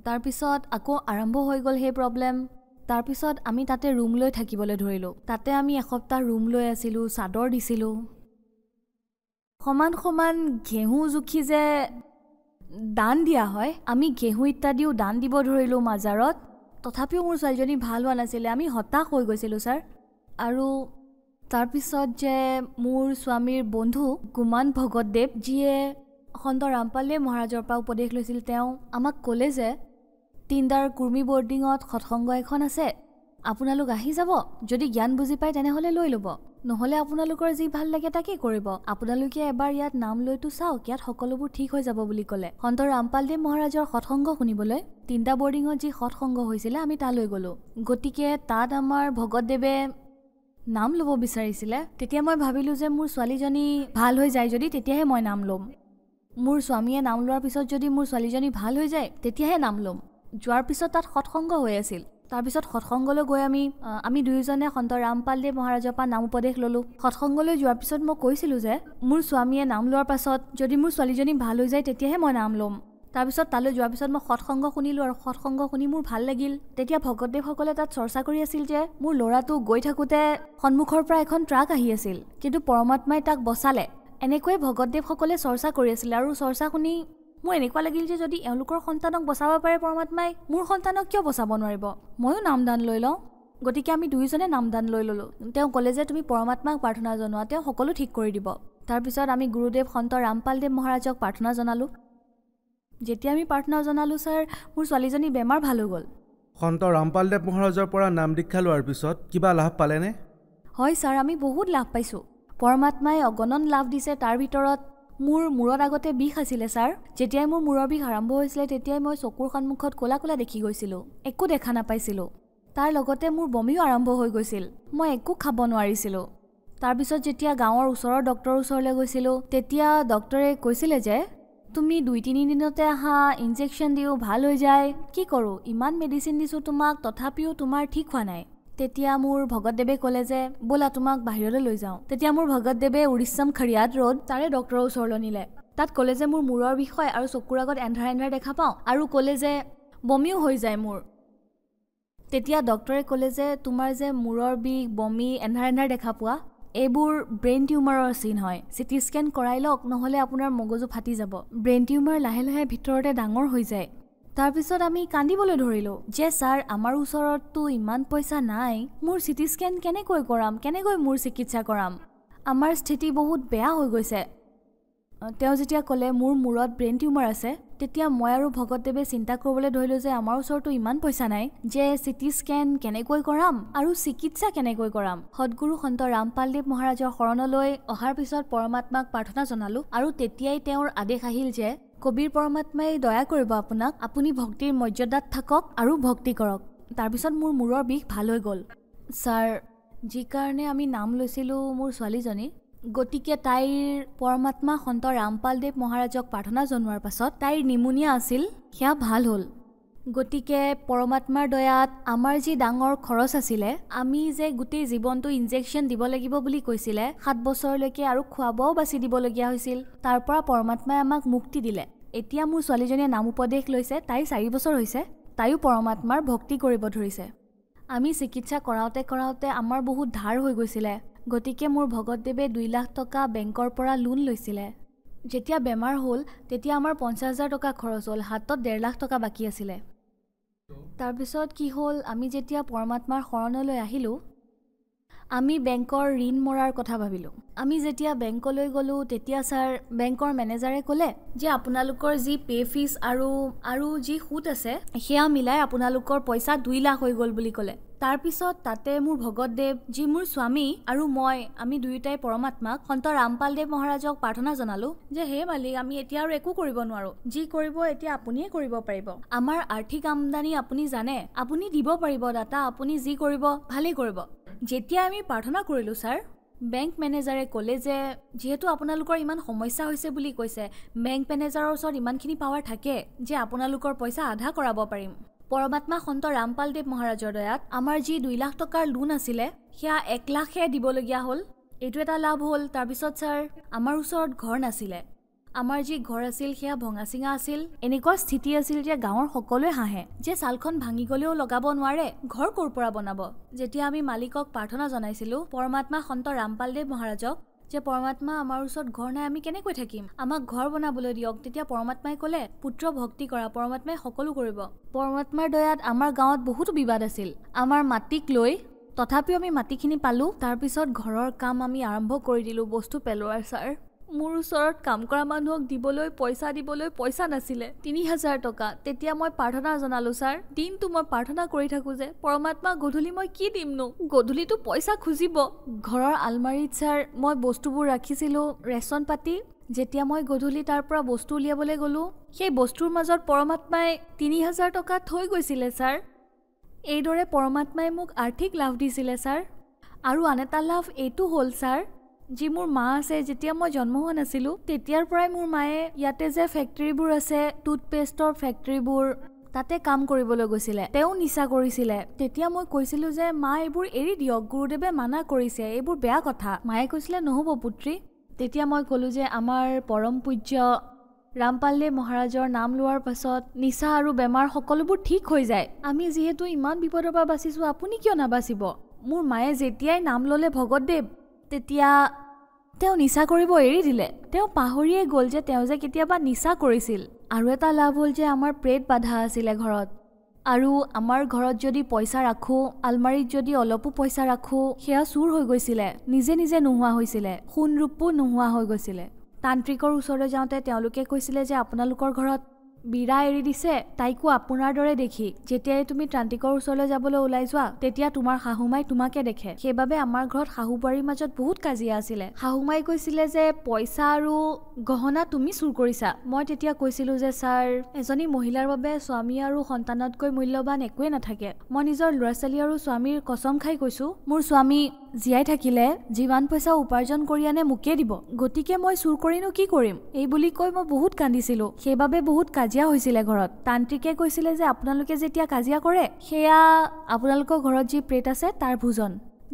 তাৰপিছত আকৌ আৰম্ভ হৈ গ'ল সেই প্ৰব্লেম তাৰপিছত আমি তাতে ৰুম লৈ থাকিবলৈ ধৰিলোঁ তাতে আমি এসপ্তাহ ৰুম লৈ আছিলোঁ চাদৰ দিছিলোঁ সমান সমান ঘেঁহু জুখি যে দান দিয়া হয় আমি ঘেঁহু ইত্যাদিও দান দিব ধৰিলোঁ মাজাৰত তথাপিও মোৰ ছোৱালীজনী ভাল হোৱা নাছিলে আমি হতাশ হৈ গৈছিলোঁ ছাৰ আৰু তাৰপিছত যে মোৰ স্বামীৰ বন্ধু গুমান ভগতদেৱ যিয়ে সন্ত ৰামপালে মহাৰাজৰ পৰা উপদেশ লৈছিল তেওঁ আমাক ক'লে যে তিনদাৰ কুৰ্মী বৰ্ডিঙত সৎসংগ এখন আছে আপোনালোক আহি যাব যদি জ্ঞান বুজি পায় তেনেহ'লে লৈ ল'ব নহ'লে আপোনালোকৰ যি ভাল লাগে তাকেই কৰিব আপোনালোকে এবাৰ ইয়াত নাম লৈতো চাওক ইয়াত সকলোবোৰ ঠিক হৈ যাব বুলি ক'লে সন্ত ৰামপালদেৱ মহাৰাজৰ সৎসংগ শুনিবলৈ তিনিটা বৰ্ডিঙত যি সৎসংগ হৈছিলে আমি তালৈ গ'লোঁ গতিকে তাত আমাৰ ভগতদেৱে নাম ল'ব বিচাৰিছিলে তেতিয়া মই ভাবিলোঁ যে মোৰ ছোৱালীজনী ভাল হৈ যায় যদি তেতিয়াহে মই নাম ল'ম মোৰ স্বামীয়ে নাম লোৱাৰ পিছত যদি মোৰ ছোৱালীজনী ভাল হৈ যায় তেতিয়াহে নাম ল'ম যোৱাৰ পিছত তাত সৎসংগ হৈ আছিল তাৰপিছত সৎসংগলৈ গৈ আমি আমি দুয়োজনে সন্ত ৰামপালদেৱ মহাৰাজৰ পৰা নাম উপদেশ ললোঁ সৎসংগলৈ যোৱাৰ পিছত মই কৈছিলোঁ যে মোৰ স্বামীয়ে নাম লোৱাৰ পাছত যদি মোৰ ছোৱালীজনী ভাল হৈ যায় তেতিয়াহে মই নাম ল'ম তাৰপিছত তালৈ যোৱাৰ পিছত মই সৎসংগ শুনিলোঁ আৰু সৎসংগ শুনি মোৰ ভাল লাগিল তেতিয়া ভগতদেৱসকলে তাত চৰ্চা কৰি আছিল যে মোৰ ল'ৰাটো গৈ থাকোঁতে সন্মুখৰ পৰা এখন ট্ৰাক আহি আছিল কিন্তু পৰমাত্মাই তাক বচালে এনেকৈয়ে ভগতদেৱসকলে চৰ্চা কৰি আছিলে আৰু চৰ্চা শুনি মোৰ এনেকুৱা লাগিল যে যদি এওঁলোকৰ সন্তানক বচাব পাৰে পৰমাত্মাই মোৰ সন্তানক কিয় বচাব নোৱাৰিব ময়ো নাম দান লৈ লওঁ গতিকে আমি দুয়োজনে নাম দান লৈ ল'লোঁ তেওঁ ক'লে যে তুমি পৰমাত্মাক প্ৰাৰ্থনা জনোৱা তেওঁ সকলো ঠিক কৰি দিব তাৰপিছত আমি গুৰুদেৱ সন্ত ৰামপালদেৱ মহাৰাজক প্ৰাৰ্থনা জনালোঁ যেতিয়া আমি প্ৰাৰ্থনা জনালোঁ ছাৰ মোৰ ছোৱালীজনী বেমাৰ ভাল হৈ গ'ল সন্ত ৰামপালদেৱ মহাৰাজৰ পৰা নাম দীক্ষা লোৱাৰ পিছত কিবা লাভ পালেনে হয় ছাৰ আমি বহুত লাভ পাইছোঁ পৰমাত্মাই অগণন লাভ দিছে তাৰ ভিতৰত মোৰ মূৰত আগতে বিষ আছিলে ছাৰ যেতিয়াই মোৰ মূৰৰ বিষ আৰম্ভ হৈছিলে তেতিয়াই মই চকুৰ সন্মুখত ক'লা ক'লা দেখি গৈছিলোঁ একো দেখা নাপাইছিলোঁ তাৰ লগতে মোৰ বমিও আৰম্ভ হৈ গৈছিল মই একো খাব নোৱাৰিছিলোঁ তাৰপিছত যেতিয়া গাঁৱৰ ওচৰৰ ডক্টৰৰ ওচৰলৈ গৈছিলোঁ তেতিয়া ডক্টৰে কৈছিলে যে তুমি দুই তিনিদিনতে আহা ইনজেকশ্যন দিওঁ ভাল হৈ যায় কি কৰোঁ ইমান মেডিচিন দিছোঁ তোমাক তথাপিও তোমাৰ ঠিক হোৱা নাই তেতিয়া মোৰ ভগতদেৱে ক'লে যে ব'লা তোমাক বাহিৰলৈ লৈ যাওঁ তেতিয়া মোৰ ভগতদেৱে উৰিষ্যাম খৰিয়াত ৰ'দ তাৰে ডক্টৰৰ ওচৰলৈ নিলে তাত ক'লে যে মোৰ মূৰৰ বিষয় আৰু চকুৰ আগত এন্ধাৰ এন্ধাৰ দেখা পাওঁ আৰু ক'লে যে বমিও হৈ যায় মোৰ তেতিয়া ডক্টৰে ক'লে যে তোমাৰ যে মূৰৰ বিষ বমি এন্ধাৰ এন্ধাৰ দেখা পোৱা এইবোৰ ব্ৰেইন টিউমাৰৰ চিন হয় চিটি স্কেন কৰাই লওক নহ'লে আপোনাৰ মগজু ফাটি যাব ব্ৰেইন টিউমাৰ লাহে লাহে ভিতৰতে ডাঙৰ হৈ যায় তাৰপিছত আমি কান্দিবলৈ ধৰিলোঁ যে ছাৰ আমাৰ ওচৰততো ইমান পইচা নাই মোৰ চিটি স্কেন কেনেকৈ কৰাম কেনেকৈ মোৰ চিকিৎসা কৰাম আমাৰ স্থিতি বহুত বেয়া হৈ গৈছে তেওঁ যেতিয়া ক'লে মোৰ মূৰত ব্ৰেইন টিউমাৰ আছে তেতিয়া মই আৰু ভগতদেৱে চিন্তা কৰিবলৈ ধৰিলোঁ যে আমাৰ ওচৰতো ইমান পইচা নাই যে চিটি স্কেন কেনেকৈ কৰাম আৰু চিকিৎসা কেনেকৈ কৰাম সদগুৰু সন্ত ৰামপালদেৱ মহাৰাজৰ শৰণলৈ অহাৰ পিছত পৰমাত্মাক প্ৰাৰ্থনা জনালোঁ আৰু তেতিয়াই তেওঁৰ আদেশ আহিল যে কবিৰ পৰমাত্মাই দয়া কৰিব আপোনাক আপুনি ভক্তিৰ মৰ্যাদাত থাকক আৰু ভক্তি কৰক তাৰপিছত মোৰ মূৰৰ বিষ ভাল হৈ গ'ল ছাৰ যি কাৰণে আমি নাম লৈছিলোঁ মোৰ ছোৱালীজনী গতিকে তাইৰ পৰমাত্মা সন্ত ৰামপালদেৱ মহাৰাজক প্ৰাৰ্থনা জনোৱাৰ পাছত তাইৰ নিমুনীয়া আছিল সেয়া ভাল হ'ল গতিকে পৰমাত্মাৰ দয়াত আমাৰ যি ডাঙৰ খৰচ আছিলে আমি যে গোটেই জীৱনটো ইনজেকশ্যন দিব লাগিব বুলি কৈছিলে সাত বছৰলৈকে আৰু খোৱা বোৱাও বাছি দিবলগীয়া হৈছিল তাৰ পৰা পৰমাত্মাই আমাক মুক্তি দিলে এতিয়া মোৰ ছোৱালীজনীয়ে নাম উপদেশ লৈছে তাই চাৰি বছৰ হৈছে তাইও পৰমাত্মাৰ ভক্তি কৰিব ধৰিছে আমি চিকিৎসা কৰাওঁতে কৰাওঁতে আমাৰ বহুত ধাৰ হৈ গৈছিলে গতিকে মোৰ ভগতদেৱে দুই লাখ টকা বেংকৰ পৰা লোন লৈছিলে যেতিয়া বেমাৰ হ'ল তেতিয়া আমাৰ পঞ্চাছ হাজাৰ টকা খৰচ হ'ল হাতত ডেৰ লাখ টকা বাকী আছিলে তাৰপিছত কি হ'ল আমি যেতিয়া পৰমাত্মাৰ শৰণলৈ আহিলোঁ আমি বেংকৰ ঋণ মৰাৰ কথা ভাবিলোঁ আমি যেতিয়া বেংকলৈ গ'লোঁ তেতিয়া ছাৰ বেংকৰ মেনেজাৰে ক'লে যে আপোনালোকৰ যি পে' ফিজ আৰু আৰু যি সুত আছে সেয়া মিলাই আপোনালোকৰ পইচা দুই লাখ হৈ গ'ল বুলি ক'লে তাৰপিছত তাতে মোৰ ভগতদেৱ যি মোৰ স্বামী আৰু মই আমি দুয়োটাই পৰমাত্মাক সন্ত ৰামপাল দেৱ মহাৰাজক প্ৰাৰ্থনা জনালোঁ যে হে মালিক আমি এতিয়া আৰু একো কৰিব নোৱাৰো যি কৰিব এতিয়া আপুনিয়ে কৰিব পাৰিব আমাৰ আৰ্থিক আমদানি আপুনি জানে আপুনি দিব পাৰিব দাদা আপুনি যি কৰিব ভালেই কৰিব যেতিয়া আমি প্ৰাৰ্থনা কৰিলোঁ ছাৰ বেংক মেনেজাৰে ক'লে যে যিহেতু আপোনালোকৰ ইমান সমস্যা হৈছে বুলি কৈছে বেংক মেনেজাৰৰ ওচৰত ইমানখিনি পাৱাৰ থাকে যে আপোনালোকৰ পইচা আধা কৰাব পাৰিম পৰমাত্মা সন্ত ৰামপাল দেৱ মহাৰাজৰ দয়াত আমাৰ যি দুই লাখ টকাৰ লোন আছিলে সেয়া এক লাখহে দিবলগীয়া হ'ল এইটো এটা লাভ হ'ল তাৰপিছত ছাৰ আমাৰ ওচৰত ঘৰ নাছিলে আমাৰ যি ঘৰ আছিল সেয়া ভঙা চিঙা আছিল এনেকুৱা স্থিতি আছিল যে গাঁৱৰ সকলোৱে হাঁহে যে ছালখন ভাঙি গ'লেও লগাব নোৱাৰে ঘৰ ক'ৰ পৰা বনাব যেতিয়া আমি মালিকক প্ৰাৰ্থনা জনাইছিলো পৰমাত্মা সন্ত ৰামপাল দেৱ মহাৰাজক যে পৰমাত্মা আমাৰ ওচৰত ঘৰ নাই আমি কেনেকৈ থাকিম আমাক ঘৰ বনাবলৈ দিয়ক তেতিয়া পৰমাত্মাই ক'লে পুত্ৰ ভক্তি কৰা পৰমাত্মাই সকলো কৰিব পৰমাত্মাৰ দয়াত আমাৰ গাঁৱত বহুতো বিবাদ আছিল আমাৰ মাটিক লৈ তথাপিও আমি মাটিখিনি পালোঁ তাৰপিছত ঘৰৰ কাম আমি আৰম্ভ কৰি দিলোঁ বস্তু পেলোৱাৰ ছাৰ মোৰ ওচৰত কাম কৰা মানুহক দিবলৈ পইচা দিবলৈ পইচা নাছিলে তিনি হাজাৰ টকা তেতিয়া মই প্ৰাৰ্থনা জনালো ছাৰ দিনটো মই প্ৰাৰ্থনা কৰি থাকো যে পৰমাত্মা গধূলি মই কি দিমনো গধূলিটো পইচা খুজিব ঘৰৰ আলমাৰিত ছাৰ মই বস্তুবোৰ ৰাখিছিলো ৰেচন পাতি যেতিয়া মই গধূলি তাৰ পৰা বস্তু উলিয়াবলৈ গ'লো সেই বস্তুৰ মাজত পৰমাত্মাই তিনি হাজাৰ টকা থৈ গৈছিলে ছাৰ এইদৰে পৰমাত্মাই মোক আৰ্থিক লাভ দিছিলে ছাৰ আৰু আন এটা লাভ এইটো হ'ল ছাৰ যি মোৰ মা আছে যেতিয়া মই জন্ম হোৱা নাছিলোঁ তেতিয়াৰ পৰাই মোৰ মায়ে ইয়াতে যে ফেক্টৰীবোৰ আছে টুথপেষ্টৰ ফেক্টৰীবোৰ তাতে কাম কৰিবলৈ গৈছিলে তেওঁ নিচা কৰিছিলে তেতিয়া মই কৈছিলোঁ যে মা এইবোৰ এৰি দিয়ক গুৰুদেৱে মানা কৰিছে এইবোৰ বেয়া কথা মায়ে কৈছিলে নহ'ব পুত্ৰী তেতিয়া মই ক'লোঁ যে আমাৰ পৰম পূজ্য ৰামপাল্লে মহাৰাজৰ নাম লোৱাৰ পাছত নিচা আৰু বেমাৰ সকলোবোৰ ঠিক হৈ যায় আমি যিহেতু ইমান বিপদৰ পৰা বাচিছোঁ আপুনি কিয় নাবাচিব মোৰ মায়ে যেতিয়াই নাম ল'লে ভগতদেৱ তেতিয়া তেওঁ নিচা কৰিব এৰি দিলে তেওঁ পাহৰিয়ে গ'ল যে তেওঁ যে কেতিয়াবা নিচা কৰিছিল আৰু এটা লাভ হ'ল যে আমাৰ প্ৰেট বাধা আছিলে ঘৰত আৰু আমাৰ ঘৰত যদি পইচা ৰাখোঁ আলমাৰীত যদি অলপো পইচা ৰাখোঁ সেয়া চুৰ হৈ গৈছিলে নিজে নিজে নোহোৱা হৈছিলে সোণৰূপো নোহোৱা হৈ গৈছিলে তান্ত্ৰিকৰ ওচৰলৈ যাওঁতে তেওঁলোকে কৈছিলে যে আপোনালোকৰ ঘৰত বীৰা এৰি দিছে তাইকো আপোনাৰ দৰে দেখি যেতিয়াই তুমি ত্ৰান্তিকৰ ওচৰলৈ যাবলৈ ওলাই যোৱা তেতিয়া তোমাৰ শাহুমাই তোমাকে দেখে সেইবাবে আমাৰ ঘৰত শাহু বোৱাৰীৰ মাজত বহুত কাজিয়া আছিলে শাহুমাই কৈছিলে যে পইচা আৰু গহনা তুমি চুৰ কৰিছা মই তেতিয়া কৈছিলো যে ছাৰ এজনী মহিলাৰ বাবে স্বামী আৰু সন্তানতকৈ মূল্যৱান একোৱেই নাথাকে মই নিজৰ ল'ৰা ছোৱালী আৰু স্বামীৰ কচম খাই কৈছো মোৰ স্বামী জীয়াই থাকিলে যিমান পইচা উপাৰ্জন কৰি আনে মোকে দিব গতিকে মই চুৰ কৰিনো কি কৰিম এই বুলি কৈ মই বহুত কান্দিছিলোঁ সেইবাবে বহুত কাজিয়া হৈছিলে ঘৰত তান্ত্ৰিকে কৈছিলে যে আপোনালোকে যেতিয়া কাজিয়া কৰে সেয়া আপোনালোকৰ ঘৰত যি প্ৰেত আছে তাৰ ভোজন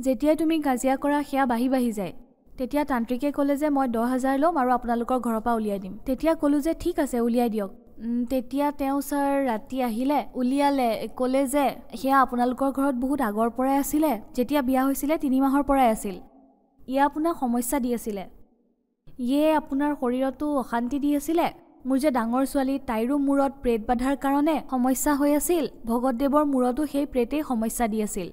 যেতিয়াই তুমি কাজিয়া কৰা সেয়া বাঢ়ি বাঢ়ি যায় তেতিয়া তান্ত্ৰিকে ক'লে যে মই দহ হাজাৰ ল'ম আৰু আপোনালোকৰ ঘৰৰ পৰা উলিয়াই দিম তেতিয়া ক'লোঁ যে ঠিক আছে উলিয়াই দিয়ক তেতিয়া তেওঁ ছাৰ ৰাতি আহিলে উলিয়ালে ক'লে যে সেয়া আপোনালোকৰ ঘৰত বহুত আগৰ পৰাই আছিলে যেতিয়া বিয়া হৈছিলে তিনিমাহৰ পৰাই আছিল ইয়ে আপোনাক সমস্যা দি আছিলে ইয়ে আপোনাৰ শৰীৰতো অশান্তি দি আছিলে মোৰ যে ডাঙৰ ছোৱালী তাইৰো মূৰত প্ৰেট বাধাৰ কাৰণে সমস্যা হৈ আছিল ভগতদেৱৰ মূৰতো সেই প্ৰেতেই সমস্যা দি আছিল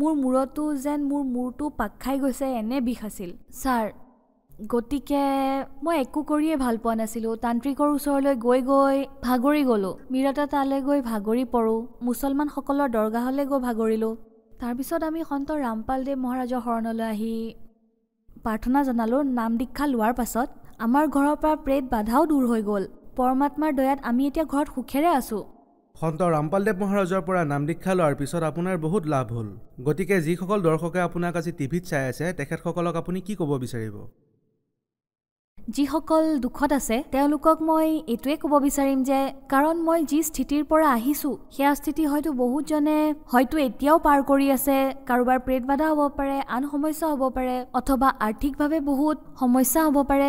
মোৰ মূৰতো যেন মোৰ মূৰটো পাক খাই গৈছে এনে বিষ আছিল ছাৰ গতিকে মই একো কৰিয়ে ভাল পোৱা নাছিলোঁ তান্ত্ৰিকৰ ওচৰলৈ গৈ গৈ ভাগৰি গ'লোঁ মিৰাটা তালৈ গৈ ভাগৰি পৰোঁ মুছলমানসকলৰ দৰগাহলৈ গৈ ভাগৰিলোঁ তাৰপিছত আমি সন্ত ৰামপাল দেৱ মহাৰাজৰ শৰণলৈ আহি প্ৰাৰ্থনা জনালোঁ নাম দীক্ষা লোৱাৰ পাছত আমাৰ ঘৰৰ পৰা প্ৰেত বাধাও দূৰ হৈ গ'ল পৰমাত্মাৰ দয়াত আমি এতিয়া ঘৰত সুখেৰে আছোঁ সন্ত ৰামপাল দেৱ মহাৰাজৰ পৰা নাম দীক্ষা লোৱাৰ পিছত আপোনাৰ বহুত লাভ হ'ল গতিকে যিসকল দৰ্শকে আপোনাক আজি টিভিত চাই আছে তেখেতসকলক আপুনি কি ক'ব বিচাৰিব যিসকল দুখত আছে তেওঁলোকক মই এইটোৱে ক'ব বিচাৰিম যে কাৰণ মই যি স্থিতিৰ পৰা আহিছোঁ সেয়া স্থিতি হয়তো বহুতজনে হয়তো এতিয়াও পাৰ কৰি আছে কাৰোবাৰ পেট বাধা হ'ব পাৰে আন সমস্যা হ'ব পাৰে অথবা আৰ্থিকভাৱে বহুত সমস্যা হ'ব পাৰে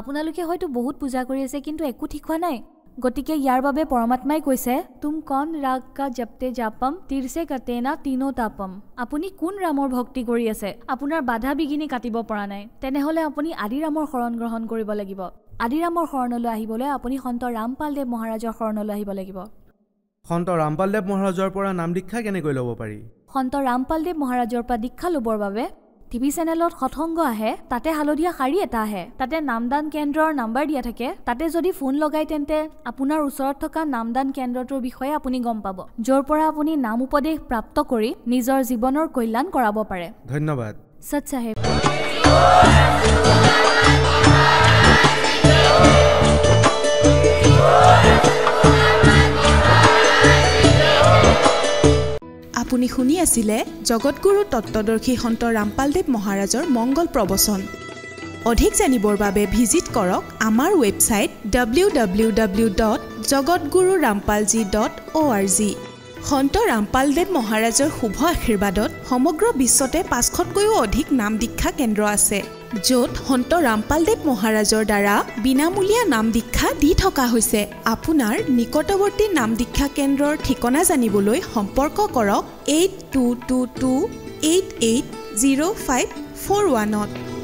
আপোনালোকে হয়তো বহুত পূজা কৰি আছে কিন্তু একো ঠিক হোৱা নাই গতিকে ইয়াৰ বাবে পৰমাত্মাই কৈছে তুম কণ ৰাগ কা জপ্তে জাপম তীৰ্চে কটেনা তিনো তাপম আপুনি কোন ৰামৰ ভক্তি কৰি আছে আপোনাৰ বাধা বিঘিনি কাটিব পৰা নাই তেনেহ'লে আপুনি আদিৰামৰ শৰণ গ্ৰহণ কৰিব লাগিব আদিৰামৰ শৰণলৈ আহিবলৈ আপুনি সন্ত ৰামপাল দেৱ মহাৰাজৰ শৰণলৈ আহিব লাগিব সন্ত ৰামপাল দেৱ মহাৰাজৰ পৰা নাম দীক্ষা কেনেকৈ ল'ব পাৰি সন্ত ৰামপাল দেৱ মহাৰাজৰ পৰা দীক্ষা ল'বৰ বাবে টিভি চেনেলত সৎসংগ আহে তাতে হালধীয়া শাৰী এটা আহে তাতে নামদান কেন্দ্ৰৰ নাম্বাৰ দিয়া থাকে তাতে যদি ফোন লগাই তেন্তে আপোনাৰ ওচৰত থকা নামদান কেন্দ্ৰটোৰ বিষয়ে আপুনি গম পাব য'ৰ পৰা আপুনি নাম উপদেশ প্ৰাপ্ত কৰি নিজৰ জীৱনৰ কল্যাণ কৰাব পাৰে ধন্যবাদ সৎ চাহেব আপুনি শুনি আছিলে জগতগুৰু তত্বদৰ্শী সন্ত ৰামপালদেৱ মহাৰাজৰ মংগল প্ৰৱচন অধিক জানিবৰ বাবে ভিজিট কৰক আমাৰ website W W W dot Jagatguru Rampalji dot O' R G Sant Rampal দেৱ মহাৰাজৰ শুভ আশীৰ্বাদত সমগ্ৰ বিশ্বতে পাঁচশতকৈও অধিক নাম দীক্ষা কেন্দ্ৰ আছে য'ত সন্ত ৰামপাল দেৱ মহাৰাজৰ দ্বাৰা বিনামূলীয়া নাম দীক্ষা দি থকা হৈছে আপোনাৰ নিকটৱৰ্তী নাম দীক্ষা কেন্দ্ৰৰ ঠিকনা জানিবলৈ সম্পৰ্ক কৰক eight two two two eight eight zero' five four ওৱানত